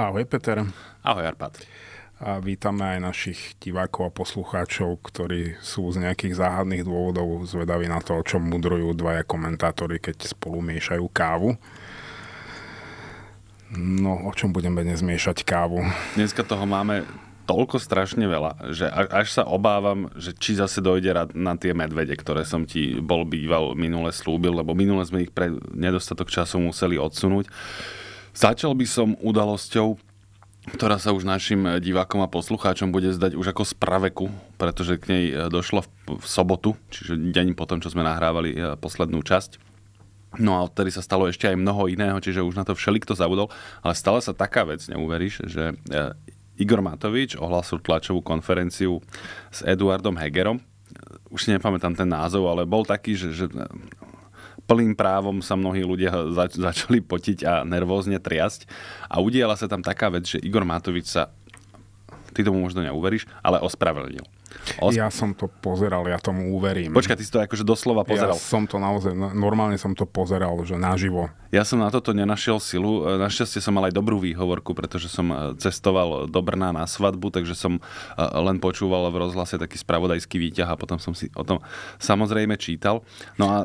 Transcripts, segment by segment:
Ahoj Peter. Ahoj Arpad. A vítame aj našich divákov a poslucháčov, ktorí sú z nejakých záhadných dôvodov zvedaví na to, o čom mudrujú dvaja komentátori, keď spolu miešajú kávu. No, o čom budeme dnes miešať kávu? Dneska toho máme toľko strašne veľa, že až sa obávam, že či zase dojde rad na tie medvede, ktoré som ti bol býval minule slúbil, lebo minule sme ich pre nedostatok času museli odsunúť. Začal by som udalosťou, ktorá sa už našim divákom a poslucháčom bude zdať už ako z praveku, pretože k nej e, došlo v, sobotu, čiže deň potom, čo sme nahrávali e, poslednú časť. No a odtedy sa stalo ešte aj mnoho iného, čiže už na to všelikto zabudol, ale stala sa taká vec, neuveríš, že e, Igor Matovič ohlásil tlačovú konferenciu s Eduardom Hegerom, už si nepamätám ten názov, ale bol taký, že, že plným právom sa mnohí ľudia zač- začali potiť a nervózne triasť. A udiala sa tam taká vec, že Igor Matovič sa, ty tomu možno neuveríš, ale ospravedlnil. Os... Ja som to pozeral, ja tomu uverím. Počkaj, ty si to akože doslova pozeral. Ja som to naozaj, no, normálne som to pozeral, že naživo. Ja som na toto nenašiel silu. E, našťastie som mal aj dobrú výhovorku, pretože som e, cestoval do Brna na svadbu, takže som e, len počúval v rozhlase taký spravodajský výťah a potom som si o tom samozrejme čítal. No a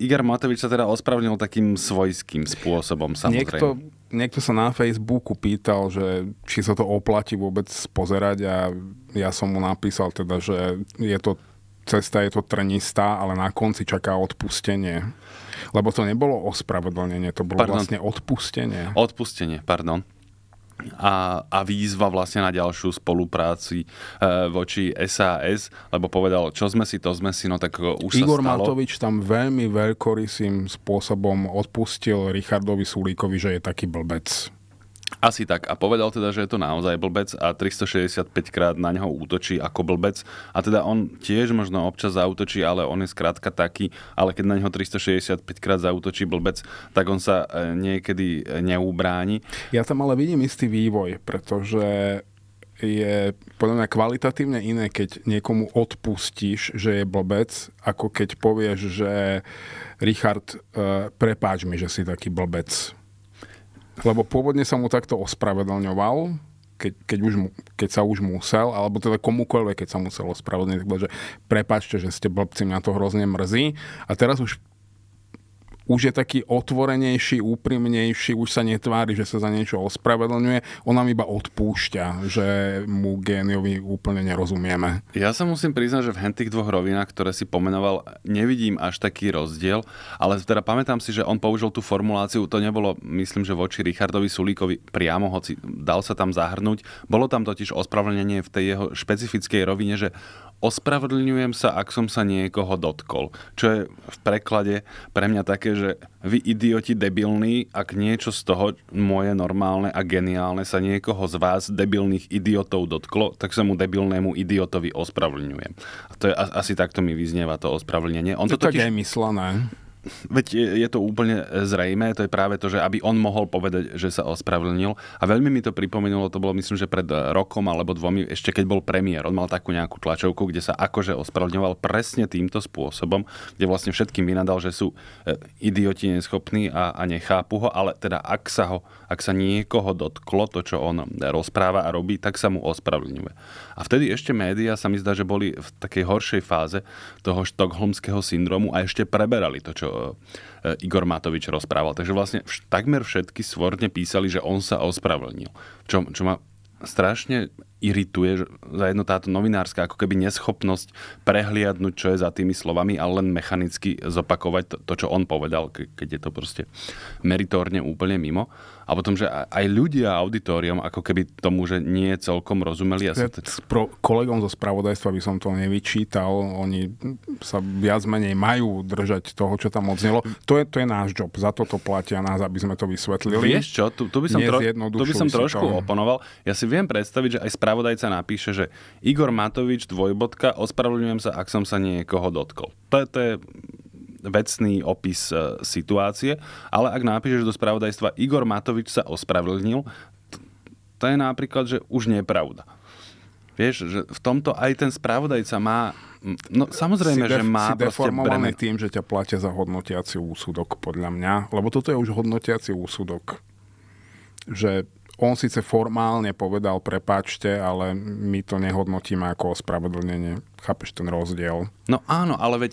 Igor Matovič sa teda ospravnil takým svojským spôsobom, samozrejme. Niekto, niekto sa na Facebooku pýtal, že či sa to oplatí vôbec pozerať a ja som mu napísal teda, že je to cesta je to trnistá, ale na konci čaká odpustenie. Lebo to nebolo ospravedlnenie, to bolo pardon. vlastne odpustenie. Odpustenie, pardon a, a výzva vlastne na ďalšiu spolupráci e, voči SAS, lebo povedal, čo sme si, to sme si, no tak e, už Igor sa stalo. Matovič tam veľmi veľkorysým spôsobom odpustil Richardovi Sulíkovi, že je taký blbec. Asi tak. A povedal teda, že je to naozaj blbec a 365 krát na neho útočí ako blbec. A teda on tiež možno občas zautočí, ale on je skrátka taký, ale keď na neho 365 krát zautočí blbec, tak on sa e, niekedy e, neubráni. Ja tam ale vidím istý vývoj, pretože je podľa mňa kvalitatívne iné, keď niekomu odpustíš, že je blbec, ako keď povieš, že Richard, e, prepáč mi, že si taký blbec lebo pôvodne sa mu takto ospravedlňoval, keď, keď, už, keď sa už musel, alebo teda komukoľvek, keď sa musel ospravedlniť, tak že prepačte, že ste blbci, mňa to hrozne mrzí. A teraz už už je taký otvorenejší, úprimnejší, už sa netvári, že sa za niečo ospravedlňuje. On nám iba odpúšťa, že mu géniovi úplne nerozumieme. Ja sa musím priznať, že v hentých dvoch rovinách, ktoré si pomenoval, nevidím až taký rozdiel, ale teda pamätám si, že on použil tú formuláciu, to nebolo, myslím, že voči Richardovi Sulíkovi priamo, hoci dal sa tam zahrnúť. Bolo tam totiž ospravedlnenie v tej jeho špecifickej rovine, že ospravedlňujem sa, ak som sa niekoho dotkol. Čo je v preklade pre mňa také, že vy idioti debilní, ak niečo z toho moje normálne a geniálne sa niekoho z vás, debilných idiotov, dotklo, tak sa mu debilnému idiotovi ospravedlňujem. A to je asi takto mi vyznieva to ospravedlnenie. On to, to totiž... tak je myslené. Veď je to úplne e, zrejme, to je práve to, že aby on mohol povedať, že sa ospravedlnil. A veľmi mi to pripomenulo, to bolo myslím, že pred e, rokom alebo dvomi, ešte keď bol premiér, on mal takú nejakú tlačovku, kde sa akože ospravedlňoval presne týmto spôsobom, kde vlastne všetkým vynadal, že sú e, idioti neschopní a, a nechápu ho, ale teda ak sa, ho, ak sa niekoho dotklo to, čo on rozpráva a robí, tak sa mu ospravedlňuje. A vtedy ešte médiá sa mi zdá, že boli v takej horšej fáze toho štokholmského syndromu a ešte preberali to, čo E, Igor Matovič rozprával. Takže vlastne vš- takmer všetky svorne písali, že on sa ospravedlnil. Čo, čo ma strašne irituje že za jedno táto novinárska ako keby neschopnosť prehliadnúť, čo je za tými slovami, ale len mechanicky zopakovať to, to čo on povedal, keď je to proste meritorne úplne mimo a potom, že aj ľudia, auditorium, ako keby tomu, že nie celkom rozumeli. Ja t- S pro kolegom zo spravodajstva by som to nevyčítal. Oni sa viac menej majú držať toho, čo tam odznelo. To je, to je náš job. Za toto platia nás, aby sme to vysvetlili. Vieš čo, tu, tu by som, tro... tu by som trošku to... oponoval. Ja si viem predstaviť, že aj spravodajca napíše, že Igor Matovič, dvojbodka, ospravedlňujem sa, ak som sa niekoho dotkol. To, to je vecný opis e, situácie, ale ak napíšeš do spravodajstva Igor Matovič sa ospravedlnil, to je napríklad, že už nie je pravda. Vieš, že v tomto aj ten spravodajca má... No samozrejme, si def, že má si deformovaný bremen. tým, že ťa platia za hodnotiaci úsudok, podľa mňa. Lebo toto je už hodnotiaci úsudok. Že on síce formálne povedal prepáčte, ale my to nehodnotíme ako ospravedlnenie. Chápeš ten rozdiel? No áno, ale veď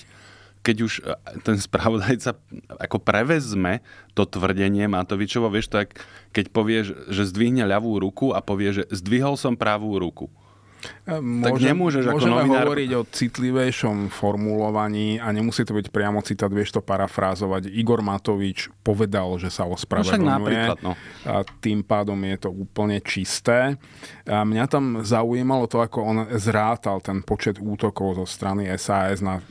keď už e, ten spravodajca ako prevezme to tvrdenie Matovičovo, vieš, tak keď povieš, že zdvihne ľavú ruku a povie, že zdvihol som pravú ruku. Ehm, môžem, tak nemôžeš ako novinár... hovoriť o citlivejšom formulovaní a nemusí to byť priamo citát, vieš to parafrázovať. Igor Matovič povedal, že sa ospravedlňuje. No. A tým pádom je to úplne čisté. A mňa tam zaujímalo to, ako on zrátal ten počet útokov zo strany SAS na,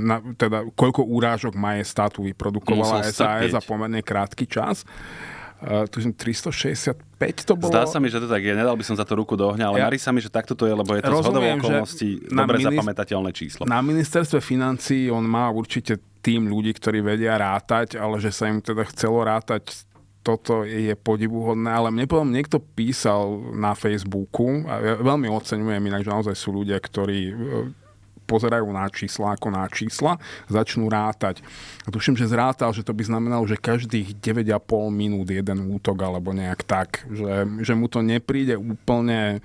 na teda koľko úrážok majestátu vyprodukovala SAS za pomerne krátky čas uh, 365 to bolo. Zdá sa mi, že to tak je, nedal by som za to ruku do ohňa, ale ja... marí sa mi, že takto to je, lebo je to Rozumiem, z okolností dobre minist- zapamätateľné číslo. Na ministerstve financí on má určite tým ľudí, ktorí vedia rátať, ale že sa im teda chcelo rátať toto je podivuhodné, ale mne potom niekto písal na Facebooku, a ja veľmi oceňujem inak, že naozaj sú ľudia, ktorí e, pozerajú na čísla ako na čísla, začnú rátať. A tuším, že zrátal, že to by znamenalo, že každých 9,5 minút jeden útok alebo nejak tak. Že, že mu to nepríde úplne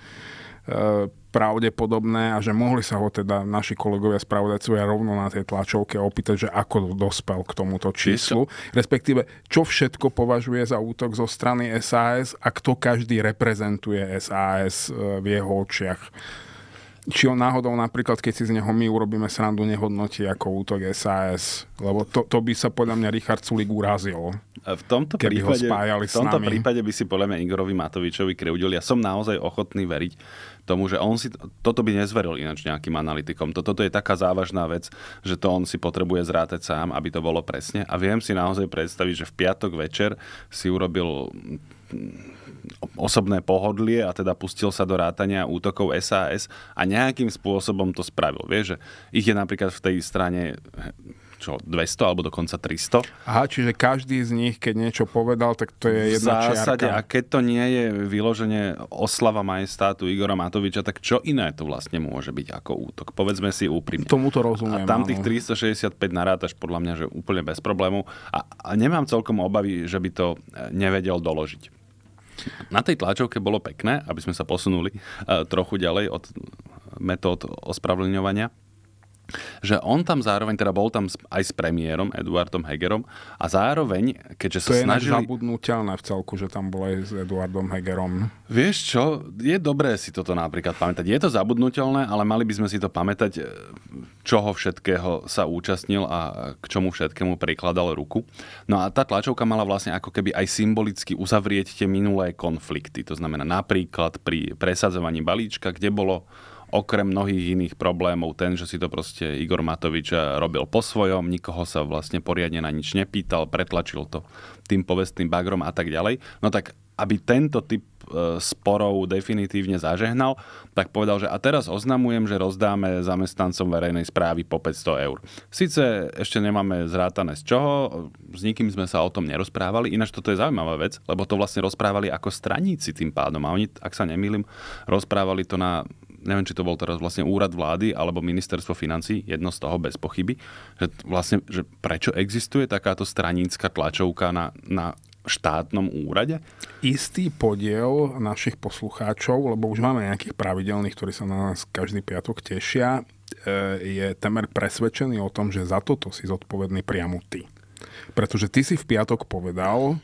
e, pravdepodobné a že mohli sa ho teda naši kolegovia spravodajcovia rovno na tej tlačovke opýtať, že ako dospel k tomuto číslu, respektíve čo všetko považuje za útok zo strany SAS a kto každý reprezentuje SAS e, v jeho očiach či on náhodou napríklad, keď si z neho my urobíme srandu, nehodnotí ako útok SAS, lebo to, to by sa podľa mňa Richard Sulik urazil. V tomto, keby prípade, ho spájali v tomto s nami. prípade by si podľa mňa Igorovi Matovičovi kreudil. Ja som naozaj ochotný veriť tomu, že on si... Toto by nezveril ináč nejakým analytikom. Toto, toto je taká závažná vec, že to on si potrebuje zrátať sám, aby to bolo presne. A viem si naozaj predstaviť, že v piatok večer si urobil osobné pohodlie a teda pustil sa do rátania útokov SAS a nejakým spôsobom to spravil. Vieš, že ich je napríklad v tej strane eh, čo, 200 alebo dokonca 300. Aha, čiže každý z nich, keď niečo povedal, tak to je jedna V zásade, čiarka. a keď to nie je vyloženie oslava majestátu Igora Matoviča, tak čo iné to vlastne môže byť ako útok? Povedzme si úprimne. Tomu to rozumiem. A tam tých 365 narátaš podľa mňa, že úplne bez problému. A, a nemám celkom obavy, že by to eh, nevedel doložiť. Na tej tlačovke bolo pekné, aby sme sa posunuli eh, trochu ďalej od eh, metód ospravedlňovania že on tam zároveň, teda bol tam aj s premiérom Eduardom Hegerom a zároveň, keďže sa to snažili... To je zabudnutelné v celku, že tam bol aj s Eduardom Hegerom. Vieš čo, je dobré si toto napríklad pamätať. Je to zabudnutelné, ale mali by sme si to pamätať, e, čoho všetkého sa účastnil a k čomu všetkému prikladal ruku. No a tá tlačovka mala vlastne ako keby aj symbolicky uzavrieť tie minulé konflikty. To znamená napríklad pri presadzovaní balíčka, kde bolo okrem mnohých iných problémov ten, že si to proste Igor Matovič eh, robil po svojom, nikoho sa vlastne poriadne na nič nepýtal, pretlačil to tým povestným bagrom a tak ďalej. No tak aby tento typ eh, sporov definitívne zažehnal, tak povedal, že a teraz oznamujem, že rozdáme zamestnancom verejnej správy po 500 eur. Sice ešte nemáme zrátané z čoho, s nikým sme sa o tom nerozprávali, ináč toto je zaujímavá vec, lebo to vlastne rozprávali ako straníci tým pádom a oni, ak sa nemýlim, rozprávali to na neviem, či to bol teraz vlastne úrad vlády alebo ministerstvo financí, jedno z toho bez pochyby, že vlastne, že prečo existuje takáto stranícka tlačovka na, na štátnom úrade? Istý podiel našich poslucháčov, lebo už máme nejakých pravidelných, ktorí sa na nás každý piatok tešia, e, je temer presvedčený o tom, že za toto si zodpovedný priamo ty. Pretože ty si v piatok povedal,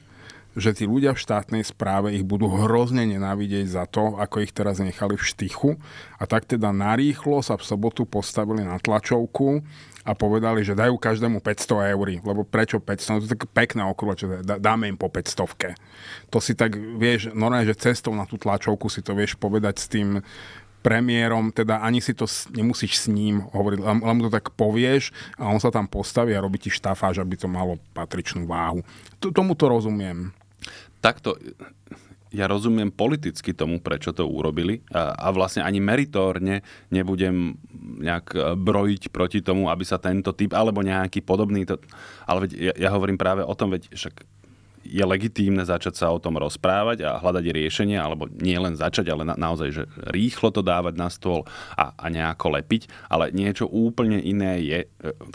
že tí ľudia v štátnej správe ich budú hrozne nenávidieť za to, ako ich teraz nechali v štychu. A tak teda narýchlo sa v sobotu postavili na tlačovku a povedali, že dajú každému 500 eur. Lebo prečo 500? No to je tak pekné okrulo, čo dáme im po 500. To si tak, vieš, normálne, že cestou na tú tlačovku si to vieš povedať s tým, premiérom, teda ani si to nemusíš s ním hovoriť, len mu to tak povieš a on sa tam postaví a robí ti štafáž, aby to malo patričnú váhu. T- tomu to rozumiem takto ja rozumiem politicky tomu, prečo to urobili a, a vlastne ani meritórne nebudem nejak e, brojiť proti tomu, aby sa tento typ alebo nejaký podobný, to, ale veď ja, ja hovorím práve o tom, veď však je legitímne začať sa o tom rozprávať a hľadať riešenie, alebo nie len začať, ale na, naozaj, že rýchlo to dávať na stôl a, a nejako lepiť, ale niečo úplne iné je, e,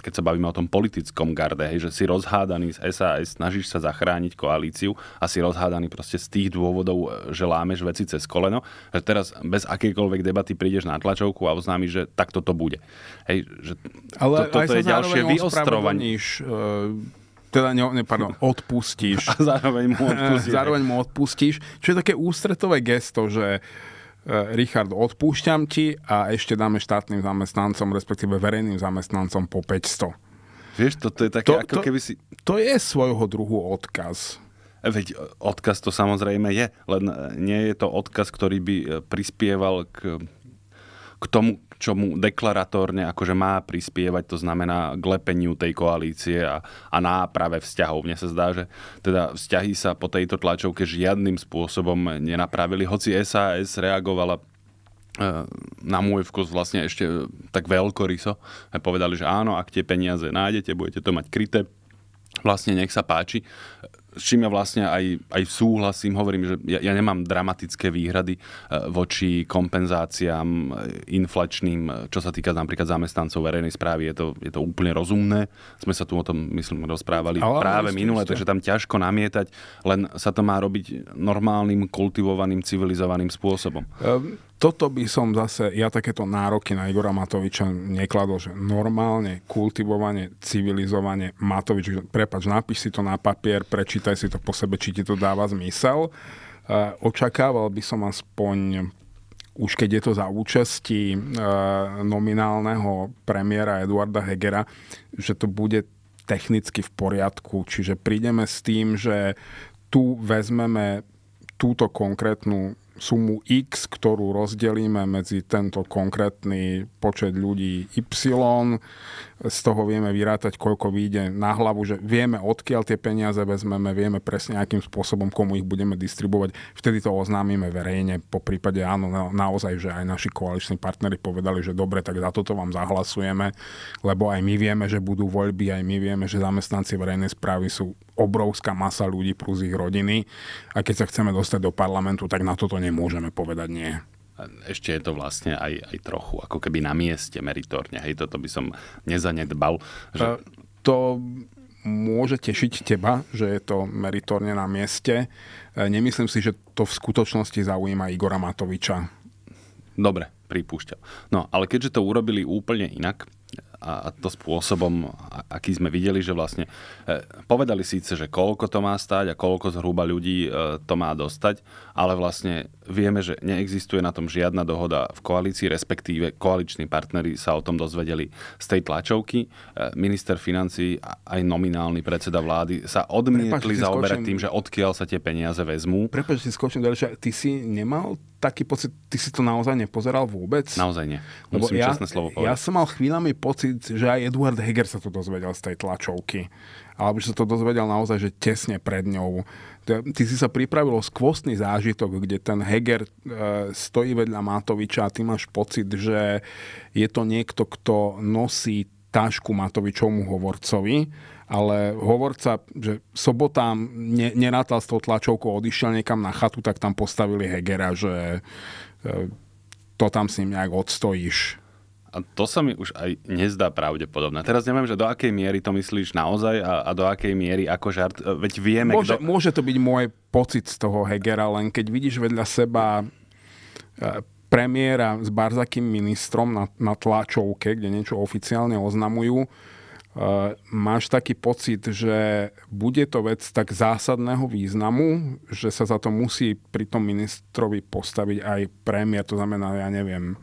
keď sa bavíme o tom politickom garde, hej, že si rozhádaný z SAS, snažíš sa zachrániť koalíciu a si rozhádaný proste z tých dôvodov, e, že lámeš veci cez koleno, že teraz bez akejkoľvek debaty prídeš na tlačovku a oznámiš, že takto to bude. Hej, že ale to, toto je ďalšie vyostrovanie. E, teda, ne, ne, pardon, odpustíš. A zároveň mu eh, odpustíš. zároveň mu odpustíš. Čo je také ústretové gesto, že eh, Richard, odpúšťam ti a ešte dáme štátnym zamestnancom, respektíve verejným zamestnancom po 500. Vieš, to, to je také, to, ako to, keby si... To je svojho druhu odkaz. E, veď e, odkaz to samozrejme je, len e, nie je to odkaz, ktorý by prispieval k, k tomu, Čomu deklaratórne akože má prispievať, to znamená k lepeniu tej koalície a, a náprave vzťahov. Mne sa zdá, že teda vzťahy sa po tejto tlačovke žiadnym spôsobom nenapravili, hoci SAS reagovala e, na môj vkus vlastne ešte e, tak veľkoryso. E, povedali, že áno, ak tie peniaze nájdete, budete to mať kryté, vlastne nech sa páči s čím ja vlastne aj, aj súhlasím, hovorím, že ja, ja nemám dramatické výhrady eh, voči kompenzáciám eh, inflačným, eh, čo sa týka napríklad zamestnancov verejnej správy, je to, je to úplne rozumné. Sme sa tu o tom, myslím, rozprávali ale, práve ale, minule, takže tam ťažko namietať, len sa to má robiť normálnym, kultivovaným, civilizovaným spôsobom. Um, toto by som zase, ja takéto nároky na Igora Matoviča nekladol, že normálne, kultivovane, civilizovanie. Matovič, prepač, napíš si to na papier, prečítaj si to po sebe, či ti to dáva zmysel. E, očakával by som aspoň už keď je to za účasti e, nominálneho premiéra Eduarda Hegera, že to bude technicky v poriadku. Čiže prídeme s tým, že tu vezmeme túto konkrétnu sumu x, ktorú rozdelíme medzi tento konkrétny počet ľudí y, z toho vieme vyrátať, koľko vyjde na hlavu, že vieme, odkiaľ tie peniaze vezmeme, vieme presne, akým spôsobom, komu ich budeme distribuovať. Vtedy to oznámime verejne, po prípade áno, na, naozaj, že aj naši koaliční partnery povedali, že dobre, tak za toto vám zahlasujeme, lebo aj my vieme, že budú voľby, aj my vieme, že zamestnanci verejnej správy sú obrovská masa ľudí plus ich rodiny a keď sa chceme dostať do parlamentu, tak na toto nemôžeme povedať nie ešte je to vlastne aj, aj trochu ako keby na mieste meritorne. Hej, toto by som nezanedbal. Že... E, to môže tešiť teba, že je to meritorne na mieste. E, nemyslím si, že to v skutočnosti zaujíma Igora Matoviča. Dobre, pripúšťam. No, ale keďže to urobili úplne inak, a to spôsobom, aký sme videli, že vlastne e, povedali síce, že koľko to má stať a koľko zhruba ľudí e, to má dostať, ale vlastne vieme, že neexistuje na tom žiadna dohoda v koalícii, respektíve koaliční partnery sa o tom dozvedeli z tej tlačovky. E, minister financí a aj nominálny predseda vlády sa odmietli Prepač, zaoberať skočím. tým, že odkiaľ sa tie peniaze vezmú. Prepač, si skočím, ďalšia, ty si nemal taký pocit, ty si to naozaj nepozeral vôbec? Naozaj nie. Lebo Musím ja, čestné slovo povedať. Ja som mal chvíľami pocit, že aj Eduard Heger sa to dozvedel z tej tlačovky. Alebo že sa to dozvedel naozaj, že tesne pred ňou. Ty si sa pripravil o skvostný zážitok, kde ten Heger e, stojí vedľa Matoviča a ty máš pocit, že je to niekto, kto nosí tašku Matovičovmu hovorcovi ale hovorca, že sobota ne, nerátal s tou tlačovkou, odišiel niekam na chatu, tak tam postavili Hegera, že e, to tam s ním nejak odstojíš. A to sa mi už aj nezdá pravdepodobné. Teraz neviem, že do akej miery to myslíš naozaj a, a do akej miery ako žart. E, veď vieme, môže, kdo... môže to byť môj pocit z toho Hegera, len keď vidíš vedľa seba e, premiéra s Barzakým ministrom na, na tlačovke, kde niečo oficiálne oznamujú, Eh, máš taký pocit, že bude to vec tak zásadného významu, že sa za to musí pri tom ministrovi postaviť aj premiér, to znamená, ja neviem,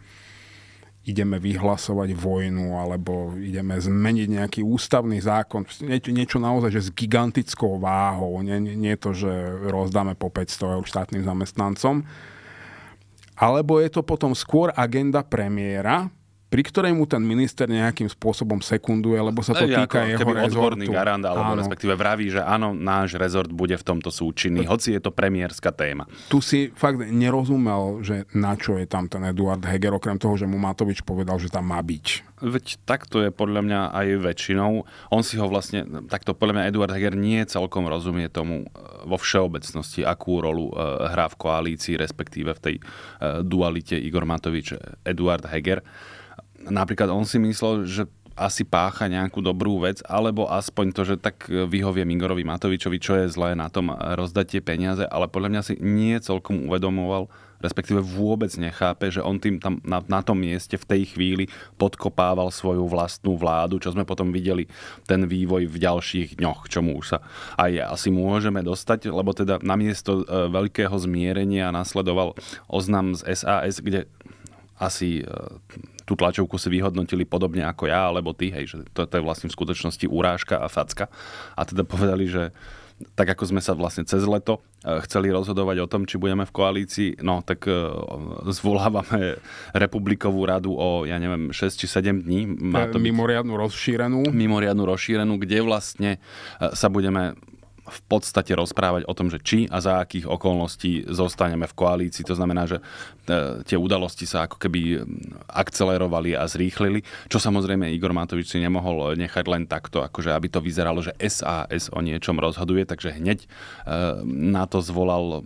ideme vyhlasovať vojnu alebo ideme zmeniť nejaký ústavný zákon. Niečo, niečo naozaj, že s gigantickou váhou. Nie, nie, nie to, že rozdáme po 500 eur štátnym zamestnancom. Alebo je to potom skôr agenda premiéra, pri ktorej mu ten minister nejakým spôsobom sekunduje, lebo sa to týka ako, jeho rezortu. odborný garant, alebo áno. respektíve vraví, že áno, náš rezort bude v tomto súčinný, e- hoci je to premiérska téma. Tu si fakt nerozumel, že na čo je tam ten Eduard Heger, okrem toho, že mu Matovič povedal, že tam má byť. Veď takto je podľa mňa aj väčšinou. On si ho vlastne, takto podľa mňa Eduard Heger nie celkom rozumie tomu e, vo všeobecnosti, akú rolu e, hrá v koalícii, respektíve v tej dualite Igor Matovič, Eduard Heger napríklad on si myslel, že asi pácha nejakú dobrú vec, alebo aspoň to, že tak vyhovie Mingorovi Matovičovi, čo je zlé na tom rozdať tie peniaze, ale podľa mňa si nie celkom uvedomoval, respektíve vôbec nechápe, že on tým tam na, na tom mieste v tej chvíli podkopával svoju vlastnú vládu, čo sme potom videli ten vývoj v ďalších dňoch, čomu už sa aj asi môžeme dostať, lebo teda namiesto e, veľkého zmierenia nasledoval oznam z SAS, kde asi e, tú tlačovku si vyhodnotili podobne ako ja alebo ty, hej, že to, to je vlastne v skutočnosti urážka a facka. A teda povedali, že tak ako sme sa vlastne cez leto e, chceli rozhodovať o tom, či budeme v koalícii, no tak e, zvolávame Republikovú radu o, ja neviem, 6 či 7 dní. Má to mimoriadnu rozšírenú. Mimoriadnu rozšírenú, kde vlastne sa budeme v podstate rozprávať o tom, že či a za akých okolností zostaneme v koalícii. To znamená, že e, tie udalosti sa ako keby akcelerovali a zrýchlili, čo samozrejme Igor Matovič si nemohol e, nechať len takto, akože aby to vyzeralo, že SAS o niečom rozhoduje, takže hneď e, na to zvolal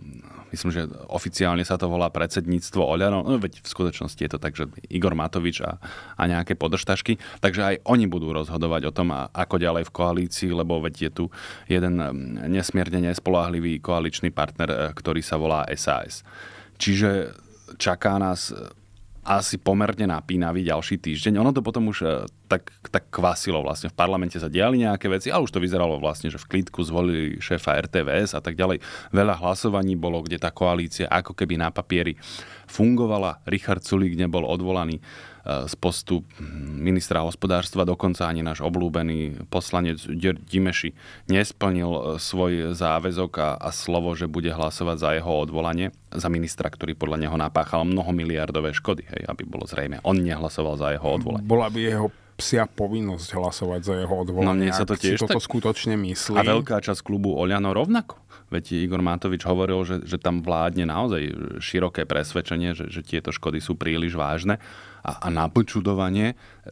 myslím, že oficiálne sa to volá predsedníctvo Oľano, no veď v skutočnosti je to tak, že Igor Matovič a, a nejaké podržtašky, takže aj oni budú rozhodovať o tom, ako ďalej v koalícii, lebo veď je tu jeden mm, nesmierne nespolahlivý koaličný partner, e, ktorý sa volá SAS. Čiže čaká nás asi pomerne napínavý ďalší týždeň. Ono to potom už e, tak, tak kvasilo vlastne. V parlamente sa diali nejaké veci, ale už to vyzeralo vlastne, že v klidku zvolili šéfa RTVS a tak ďalej. Veľa hlasovaní bolo, kde tá koalícia ako keby na papieri fungovala. Richard Sulík nebol odvolaný z postu ministra hospodárstva, dokonca ani náš oblúbený poslanec Dimeši nesplnil e, svoj záväzok a, a slovo, že bude hlasovať za jeho odvolanie, za ministra, ktorý podľa neho napáchal mnohomiliardové škody, hej, aby bolo zrejme, on nehlasoval za jeho odvolanie. Bola by jeho psia povinnosť hlasovať za jeho odvolanie. No mne sa to tiež si tak... toto skutočne myslí. A veľká časť klubu Oliano rovnako. Veď Igor Matovič hovoril, že, že tam vládne naozaj široké presvedčenie, že, že tieto škody sú príliš vážne. A, a na počudovanie eh,